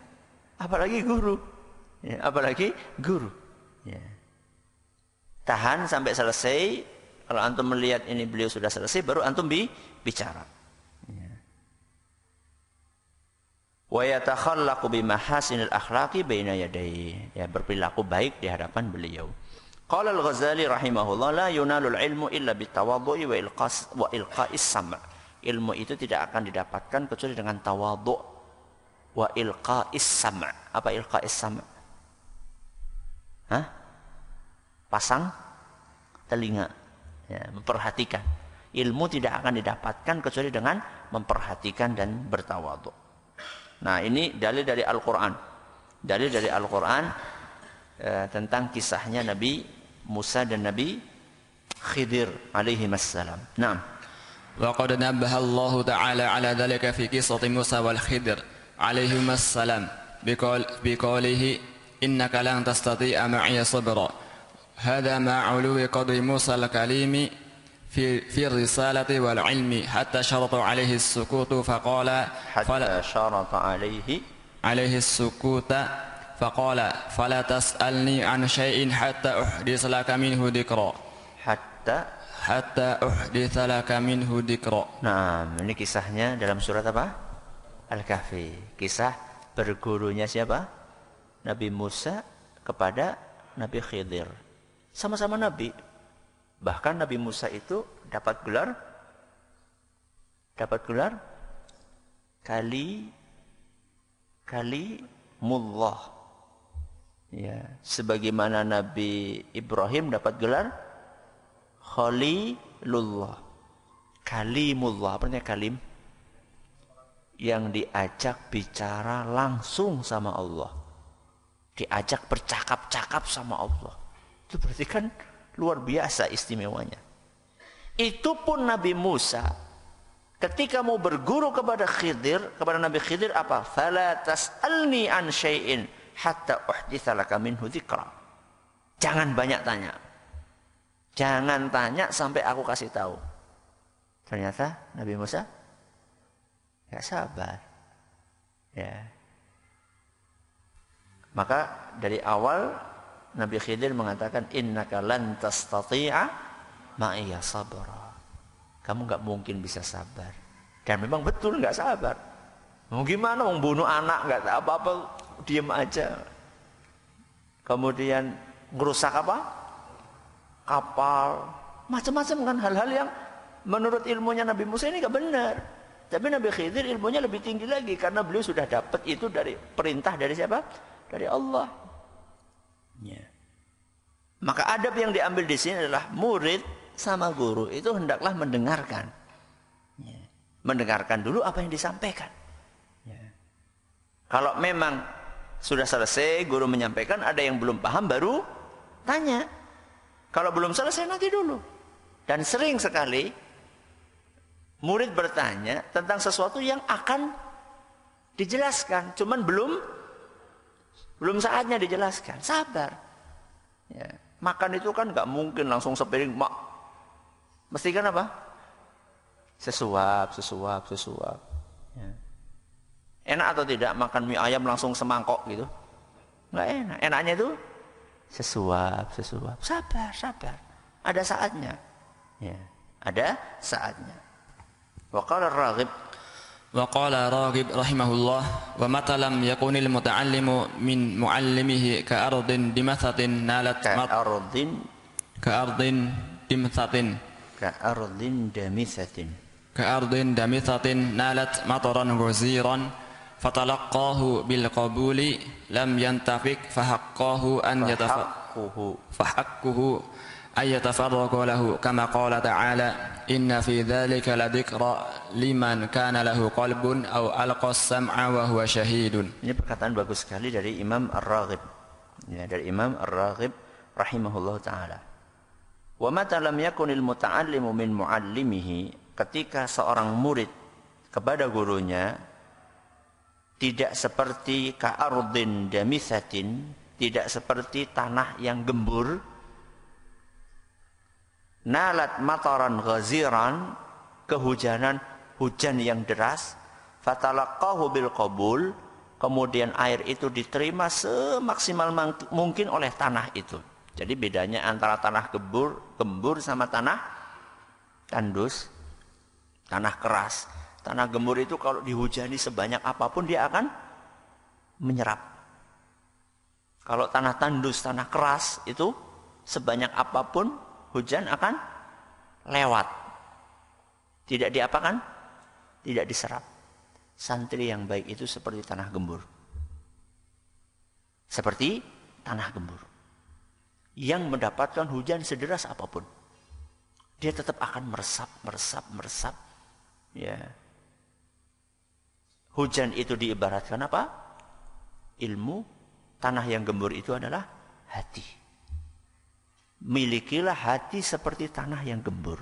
Apalagi guru. Ya, apalagi guru. Ya. Tahan sampai selesai. Kalau antum melihat ini beliau sudah selesai, baru antum bi bicara. Ya. Wa bimahas bimahasinil akhlaki baina yadai. Ya berperilaku baik di hadapan beliau. Qala Al-Ghazali rahimahullah la yunalul ilmu illa bitawadhu'i wa ilqas wa ilqa'is sam'. Ilmu itu tidak akan didapatkan kecuali dengan tawadhu' wa ilqa'is sam'. Apa ilqa'is sam'? Hah? Pasang telinga. Ya, memperhatikan. Ilmu tidak akan didapatkan kecuali dengan memperhatikan dan bertawadhu'. Nah, ini dalil dari Al-Qur'an. Dalil dari Al-Qur'an uh, tentang kisahnya Nabi Musa dan Nabi Khidir alaihi wassalam. Naam. وقد نبه الله تعالى على ذلك في قصة موسى والخضر عليهما السلام بقول بقوله إنك لن تستطيع معي صبرا هذا مع علو قدر موسى الكليم في في الرسالة والعلم حتى شرط عليه السكوت فقال حتى شرط عليه عليه السكوت فقال فلا تسألني عن شيء حتى أحدث لك منه ذكرا حتى hatta uhditha laka minhu dikra. Nah, ini kisahnya dalam surat apa? Al-Kahfi. Kisah bergurunya siapa? Nabi Musa kepada Nabi Khidir. Sama-sama Nabi. Bahkan Nabi Musa itu dapat gelar dapat gelar kali kali mullah Ya, sebagaimana Nabi Ibrahim dapat gelar Khalilullah. Kalimullah, apa kalim? Yang diajak bicara langsung sama Allah. Diajak bercakap-cakap sama Allah. Itu berarti kan luar biasa istimewanya. Itu pun Nabi Musa ketika mau berguru kepada Khidir, kepada Nabi Khidir apa? Fala tas'alni an syai'in hatta uhditha laka minhu zikra. Jangan banyak tanya. Jangan tanya sampai aku kasih tahu. Ternyata Nabi Musa nggak sabar. Ya. Maka dari awal Nabi Khidir mengatakan innaka lan tastati'a ma'iyah sabra. Kamu nggak mungkin bisa sabar. Dan memang betul nggak sabar. Mau gimana membunuh anak nggak apa-apa diem aja. Kemudian merusak apa? Kapal. Macam-macam kan hal-hal yang menurut ilmunya Nabi Musa ini gak benar. Tapi Nabi Khidir ilmunya lebih tinggi lagi karena beliau sudah dapat itu dari perintah dari siapa? Dari Allah. Ya. Maka adab yang diambil di sini adalah murid sama guru itu hendaklah mendengarkan. Ya. Mendengarkan dulu apa yang disampaikan. Ya. Kalau memang sudah selesai, guru menyampaikan, ada yang belum paham baru tanya. Kalau belum selesai nanti dulu. Dan sering sekali murid bertanya tentang sesuatu yang akan dijelaskan, cuman belum belum saatnya dijelaskan. Sabar. Ya. Makan itu kan nggak mungkin langsung sepiring mak. Mesti kan apa? Sesuap, sesuap, sesuap. Enak atau tidak makan mie ayam langsung semangkok gitu? Enggak enak. Enaknya itu sesuap, sesuap. Sabar, sabar. Ada saatnya. Ya. Ada saatnya. Wa qala raghib wa qala raghib rahimahullah wa mata lam yakunil muta'allimu min muallimihi ka ardin dimathatin nalat ka ardin ka ardin dimathatin ka ardin damithatin ka ardin damithatin nalat mataran ghaziran fatalaqahu bil qabuli lam yantafiq fahaqqahu an yatafaqquhu fahaqquhu ay yatafarraqu lahu kama qala ta'ala inna fi dhalika ladhikra liman kana lahu qalbun aw alqa sam'a wa huwa shahidun ini perkataan bagus sekali dari Imam Ar-Raghib ya, dari Imam Ar-Raghib rahimahullah taala wa mata lam yakunil muta'allimu min muallimihi ketika seorang murid kepada gurunya tidak seperti ka'ardin damisatin, tidak seperti tanah yang gembur. Nalat mataran ghaziran, kehujanan hujan yang deras, fatalaqahu bil qabul, kemudian air itu diterima semaksimal mungkin oleh tanah itu. Jadi bedanya antara tanah gembur, gembur sama tanah tandus, tanah keras. Tanah gemur itu kalau dihujani sebanyak apapun dia akan menyerap. Kalau tanah tandus, tanah keras itu sebanyak apapun hujan akan lewat. Tidak diapakan? Tidak diserap. Santri yang baik itu seperti tanah gembur. Seperti tanah gembur. Yang mendapatkan hujan sederas apapun. Dia tetap akan meresap, meresap, meresap. Ya. Hujan itu diibaratkan apa? Ilmu. Tanah yang gembur itu adalah hati. Milikilah hati seperti tanah yang gembur.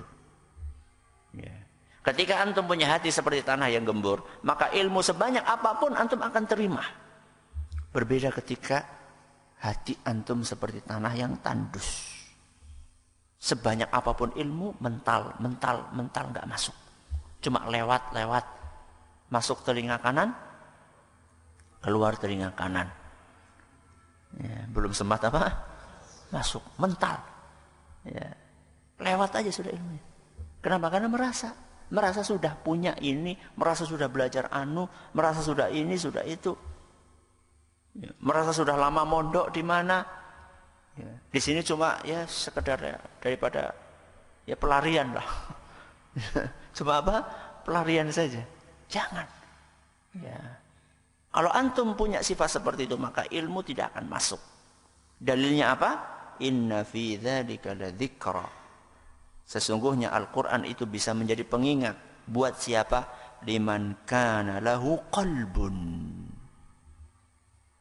Ya. Ketika antum punya hati seperti tanah yang gembur, maka ilmu sebanyak apapun antum akan terima. Berbeda ketika hati antum seperti tanah yang tandus. Sebanyak apapun ilmu, mental, mental, mental nggak masuk. Cuma lewat, lewat, masuk telinga kanan, keluar telinga kanan. Ya, belum sempat apa? Masuk, mental. Ya, lewat aja sudah ilmunya. Kenapa? Karena merasa. Merasa sudah punya ini, merasa sudah belajar anu, merasa sudah ini, sudah itu. Ya, merasa sudah lama mondok di mana. Ya, di sini cuma ya sekedar ya, daripada ya pelarian lah. cuma apa? Pelarian saja. Jangan. Ya. Kalau antum punya sifat seperti itu maka ilmu tidak akan masuk. Dalilnya apa? Inna fi dzalika ladzikra. Sesungguhnya Al-Qur'an itu bisa menjadi pengingat buat siapa? Liman kana lahu qalbun.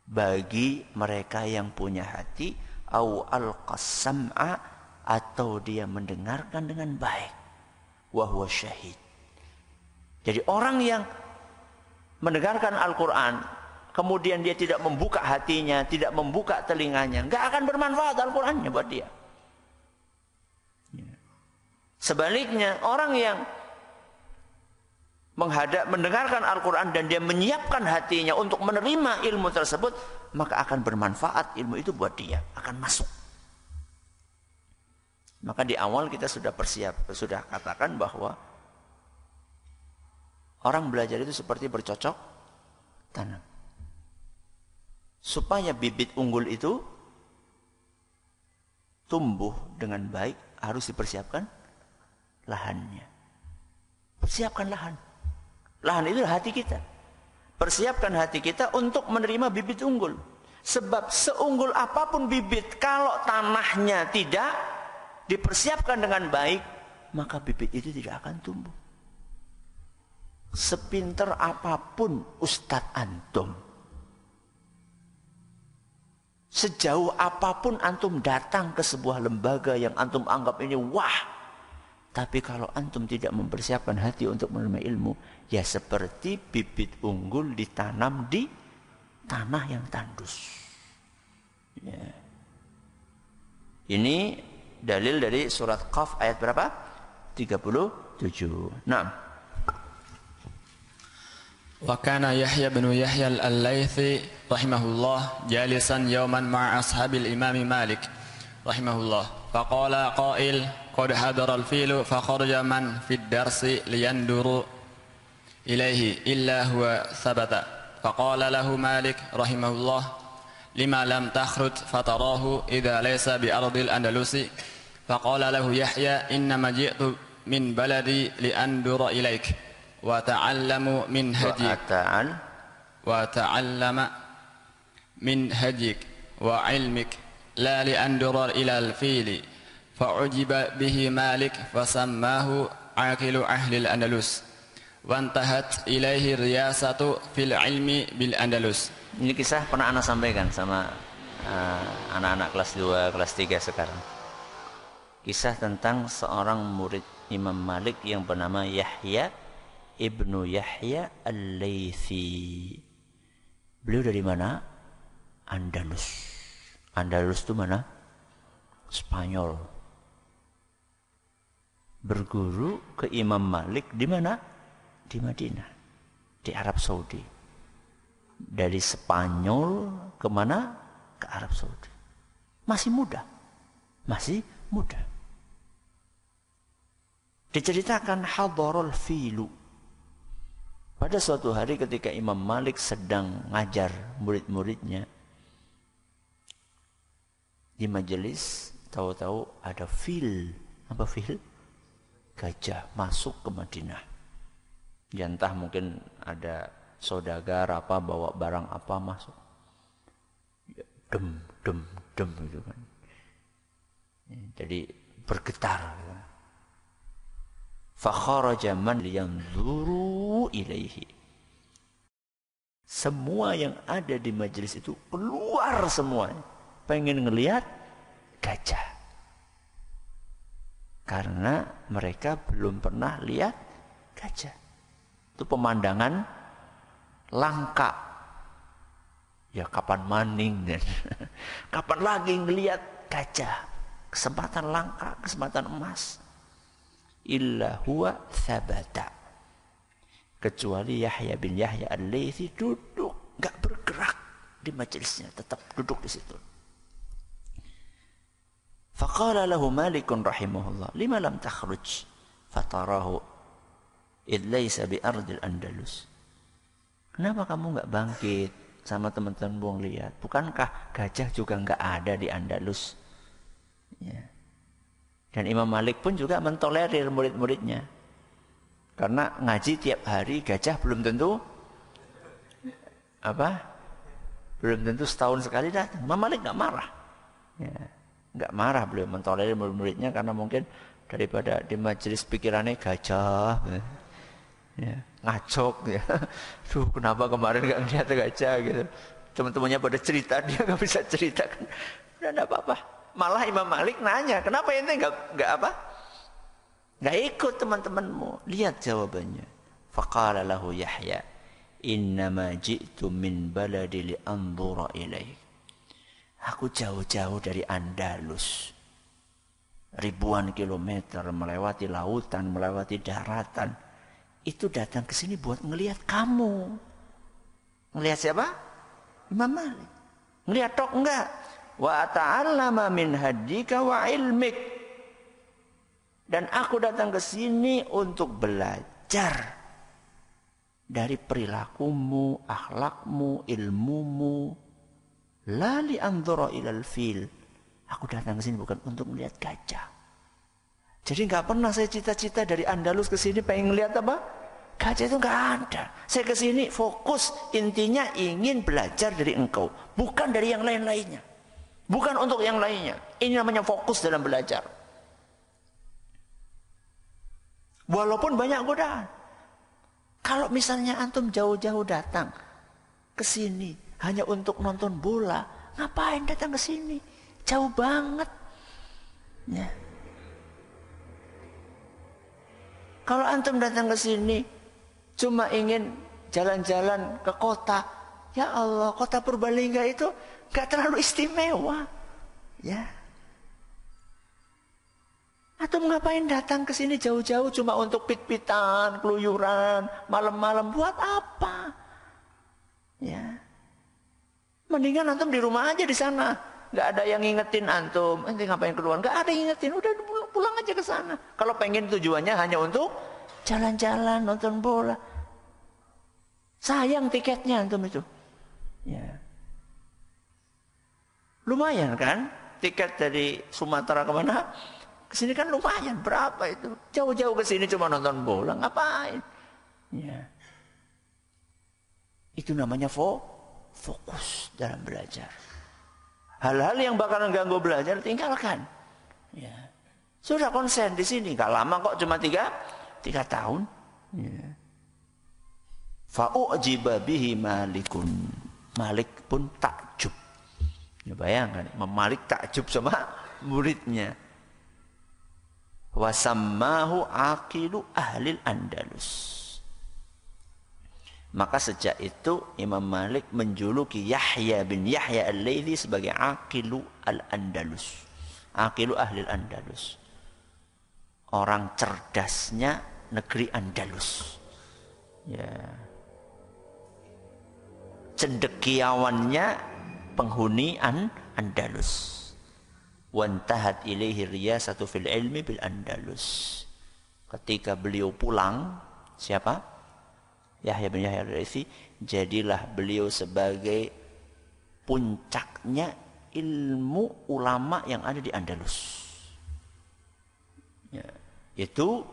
Bagi mereka yang punya hati au alqasam'a atau dia mendengarkan dengan baik wa huwa syahid jadi orang yang mendengarkan Al-Quran, kemudian dia tidak membuka hatinya, tidak membuka telinganya, nggak akan bermanfaat Al-Qurannya buat dia. Ya. Sebaliknya, orang yang menghadap mendengarkan Al-Quran dan dia menyiapkan hatinya untuk menerima ilmu tersebut, maka akan bermanfaat ilmu itu buat dia, akan masuk. Maka di awal kita sudah persiap, sudah katakan bahwa Orang belajar itu seperti bercocok tanam. Supaya bibit unggul itu tumbuh dengan baik harus dipersiapkan lahannya. Persiapkan lahan. Lahan itu hati kita. Persiapkan hati kita untuk menerima bibit unggul. Sebab seunggul apapun bibit kalau tanahnya tidak dipersiapkan dengan baik maka bibit itu tidak akan tumbuh sepinter apapun Ustadz Antum, sejauh apapun Antum datang ke sebuah lembaga yang Antum anggap ini wah, tapi kalau Antum tidak mempersiapkan hati untuk menerima ilmu, ya seperti bibit unggul ditanam di tanah yang tandus. Ya. Ini dalil dari surat Qaf ayat berapa? 37. Nah, وكان يحيى بن يحيى الليثي رحمه الله جالسا يوما مع أصحاب الإمام مالك رحمه الله فقال قائل قد حضر الفيل فخرج من في الدرس لينظر إليه إلا هو ثبت فقال له مالك رحمه الله لما لم تخرج فتراه إذا ليس بأرض الأندلس فقال له يحيى إنما جئت من بلدي لأنظر إليك wa ta'allamu min hadik wa ta'an wa ta'allama min hadik wa ilmik la li andurar ila al fili fa'ujiba bihi malik fa sammahu aqilu ahli al andalus wa antahat ilaihi riyasatu fil ilmi bil andalus ini kisah pernah anak sampaikan sama eh, anak-anak uh, kelas 2 kelas 3 sekarang kisah tentang seorang murid Imam Malik yang bernama Yahya Ibnu Yahya Al-Laythi. Beliau dari mana? Andalus. Andalus itu mana? Spanyol. Berguru ke Imam Malik di mana? Di Madinah, di Arab Saudi. Dari Spanyol ke mana? Ke Arab Saudi. Masih muda. Masih muda. Diceritakan hadarul filu pada suatu hari ketika Imam Malik sedang ngajar murid-muridnya di majelis, tahu-tahu ada fil. Apa fil? Gajah masuk ke Madinah. Jantah ya, mungkin ada saudagar apa bawa barang apa masuk. Ya, dem, dem, dem gitu kan. Ya, jadi bergetar. Gitu. Kan fakharaja man liyanzuru ilaihi semua yang ada di majelis itu keluar semua, pengen ngelihat gajah karena mereka belum pernah lihat gajah itu pemandangan langka ya kapan maning dan kapan lagi ngelihat gajah kesempatan langka kesempatan emas illa huwa thabata. Kecuali Yahya bin Yahya al-Laythi duduk, enggak bergerak di majelisnya, tetap duduk di situ. Faqala lahu Malikun rahimahullah, lima lam takhruj? Fatarahu id laysa bi ardil Andalus. Kenapa kamu enggak bangkit sama teman-teman buang lihat? Bukankah gajah juga enggak ada di Andalus? Ya. yeah. Dan Imam Malik pun juga mentolerir murid-muridnya. Karena ngaji tiap hari gajah belum tentu apa? Belum tentu setahun sekali datang. Imam Malik nggak marah. Ya, nggak marah beliau mentolerir murid-muridnya karena mungkin daripada di majelis pikirannya gajah. Ya, ya ngacok ya. Duh, kenapa kemarin nggak ngeliat gajah gitu. Teman-temannya pada cerita dia nggak bisa cerita kan. Udah apa-apa. Malah Imam Malik nanya, kenapa ente nggak nggak apa? Nggak ikut teman-temanmu. Lihat jawabannya. Faqala lahu Yahya, "Innama ji'tu min baladi li anzura Aku jauh-jauh dari Andalus. Ribuan kilometer melewati lautan, melewati daratan. Itu datang ke sini buat ngelihat kamu. Ngelihat siapa? Imam Malik. Ngelihat tok enggak? wa ta'allama min hadika wa ilmik. Dan aku datang ke sini untuk belajar dari perilakumu, akhlakmu, ilmumu. Lali anzura ilal fil. Aku datang ke sini bukan untuk melihat gajah. Jadi nggak pernah saya cita-cita dari Andalus ke sini pengen lihat apa? Gajah itu nggak ada. Saya ke sini fokus intinya ingin belajar dari engkau, bukan dari yang lain-lainnya. Bukan untuk yang lainnya. Ini namanya fokus dalam belajar. Walaupun banyak godaan. Kalau misalnya antum jauh-jauh datang ke sini hanya untuk nonton bola, ngapain datang ke sini? Jauh banget. Ya. Kalau antum datang ke sini cuma ingin jalan-jalan ke kota, ya Allah, kota Purbalingga itu Gak terlalu istimewa. Ya. Atau ngapain datang ke sini jauh-jauh cuma untuk pit-pitan, keluyuran, malam-malam buat apa? Ya. Mendingan antum di rumah aja di sana. Gak ada yang ngingetin antum, nanti ngapain keluar? Gak ada yang ngingetin, udah pulang aja ke sana. Kalau pengen tujuannya hanya untuk jalan-jalan, nonton bola. Sayang tiketnya antum itu. Ya. Lumayan kan? Tiket dari Sumatera kemana mana? Ke sini kan lumayan. Berapa itu? Jauh-jauh ke sini cuma nonton bola. Ngapain? Ya. Itu namanya fo fokus dalam belajar. Hal-hal yang bakalan ganggu belajar tinggalkan. Ya. Sudah konsen di sini. Gak lama kok cuma tiga, tiga tahun. Ya. Fa'u'jiba malikun. Malik pun tak Ya bayangkan, Imam takjub sama muridnya. Wasammahu aqilu ahlil Andalus. Maka sejak itu Imam Malik menjuluki Yahya bin Yahya al-Laythi sebagai aqilu al-Andalus. Aqilu al Andalus. Orang cerdasnya negeri Andalus. Ya. Cendekiawannya penghuni an Andalus. Wantahat ilaihi riyasatu fil ilmi bil Andalus. Ketika beliau pulang, siapa? Yahya bin Yahya al-Raisi, jadilah beliau sebagai puncaknya ilmu ulama yang ada di Andalus. Ya, itu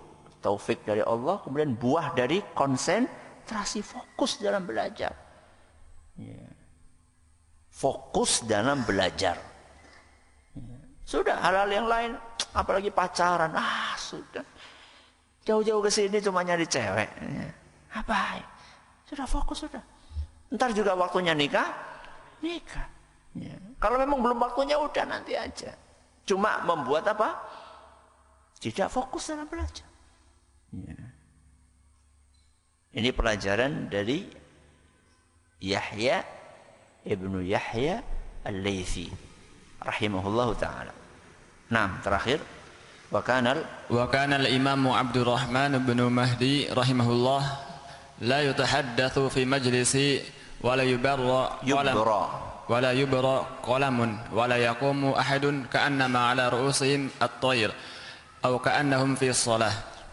taufik dari Allah, kemudian buah dari konsentrasi fokus dalam belajar. Ya fokus dalam belajar. Sudah hal-hal yang lain, apalagi pacaran, ah sudah. Jauh-jauh ke sini cuma nyari cewek. Ya. Apa? Sudah fokus sudah. Ntar juga waktunya nikah, nikah. Ya. Kalau memang belum waktunya udah nanti aja. Cuma membuat apa? Tidak fokus dalam belajar. Ya. Ini pelajaran dari Yahya Ibnu Yahya Al-Laythi rahimahullahu taala. Nah, terakhir wa kana wa kana al-Imam Abdurrahman bin Mahdi rahimahullah la fi majlisi wa la yubarra yubra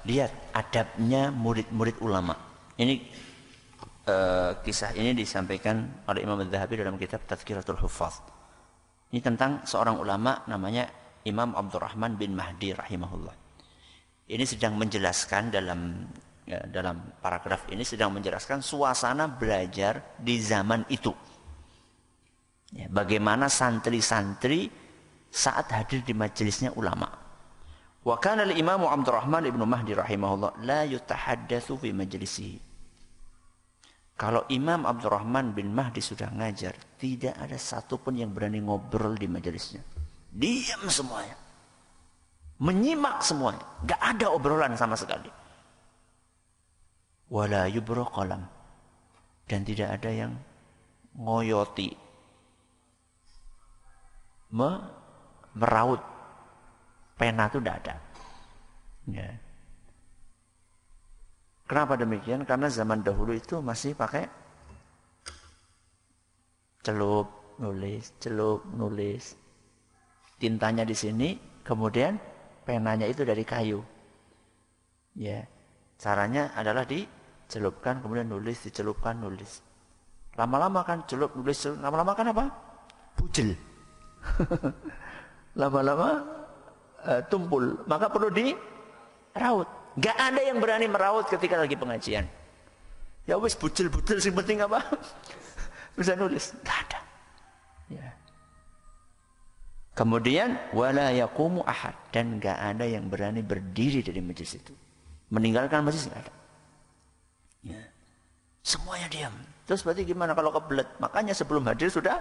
lihat adabnya murid-murid ulama ini e, kisah ini disampaikan oleh Imam al zahabi dalam kitab Tazkiratul Hufaz. Ini tentang seorang ulama namanya Imam Abdurrahman bin Mahdi rahimahullah. Ini sedang menjelaskan dalam e, dalam paragraf ini sedang menjelaskan suasana belajar di zaman itu. Ya, bagaimana santri-santri saat hadir di majelisnya ulama. Wa kana al-Imam Abdurrahman ibnu Mahdi rahimahullah la yutahaddatsu fi majlisihi kalau Imam Abdurrahman bin Mahdi sudah ngajar, tidak ada satupun yang berani ngobrol di majelisnya. Diam semuanya. Menyimak semuanya. Gak ada obrolan sama sekali. Wala yubro kolam. Dan tidak ada yang ngoyoti. Me meraut. Pena itu tidak ada. Ya. Kenapa demikian? Karena zaman dahulu itu masih pakai celup nulis, celup nulis. Tintanya di sini, kemudian penanya itu dari kayu. Ya. Caranya adalah dicelupkan kemudian nulis, dicelupkan nulis. Lama-lama kan celup nulis, lama-lama kan apa? Pujel. Lama-lama uh, tumpul, maka perlu diraut. Gak ada yang berani meraut ketika lagi pengajian. Ya wis bucil-bucil sih penting apa? Bisa nulis. Gak ada. Ya. Kemudian wala yakumu ahad dan gak ada yang berani berdiri dari majelis itu. Meninggalkan majelis gak ada. Ya. Semuanya diam. Terus berarti gimana kalau kebelet? Makanya sebelum hadir sudah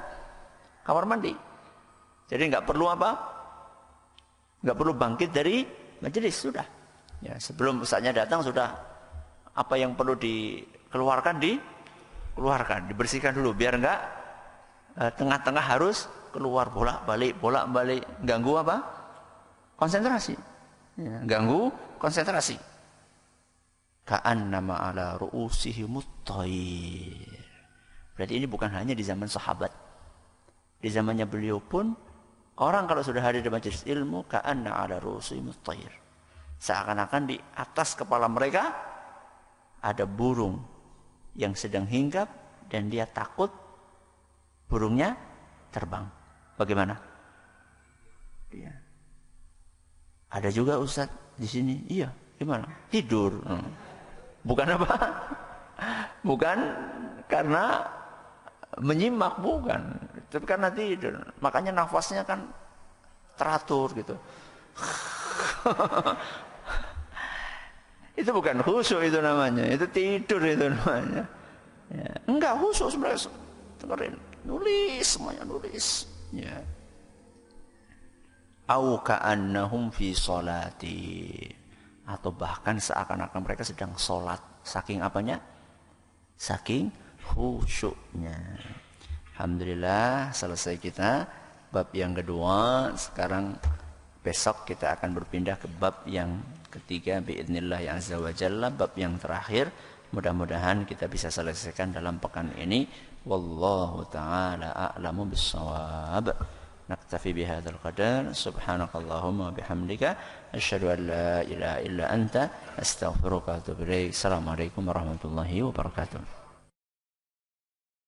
kamar mandi. Jadi gak perlu apa? Gak perlu bangkit dari majelis sudah. Ya, sebelum ustaznya datang sudah apa yang perlu dikeluarkan dikeluarkan, dibersihkan dulu biar enggak eh, tengah-tengah harus keluar bolak-balik, bolak-balik ganggu apa? Konsentrasi. Ya, ganggu konsentrasi. Ka'an nama ala ru'usihi muttair. Berarti ini bukan hanya di zaman sahabat. Di zamannya beliau pun orang kalau sudah hadir di majelis ilmu ka'anna ala ru'usihi muttair Seakan-akan di atas kepala mereka ada burung yang sedang hinggap dan dia takut burungnya terbang. Bagaimana? Ya. Ada juga Ustadz di sini. Iya, gimana? Tidur. Hmm. Bukan apa? Bukan karena menyimak bukan, tapi karena tidur. Makanya nafasnya kan teratur gitu. Itu bukan khusyuk itu namanya. Itu tidur itu namanya. Ya. Enggak khusyuk sebenarnya. Dengerin. Nulis semuanya nulis. Ya. Au ka'annahum fi solati. Atau bahkan seakan-akan mereka sedang sholat Saking apanya? Saking khusyuknya. Alhamdulillah selesai kita. Bab yang kedua. Sekarang besok kita akan berpindah ke bab yang ketiga biidnillah yang azza wa jalla bab yang terakhir mudah-mudahan kita bisa selesaikan dalam pekan ini wallahu taala a'lamu bissawab نكتفي بهذا القدر سبحانك اللهم وبحمدك أشهد أن لا إله إلا أنت أستغفرك وأتوب إليك السلام عليكم ورحمة الله وبركاته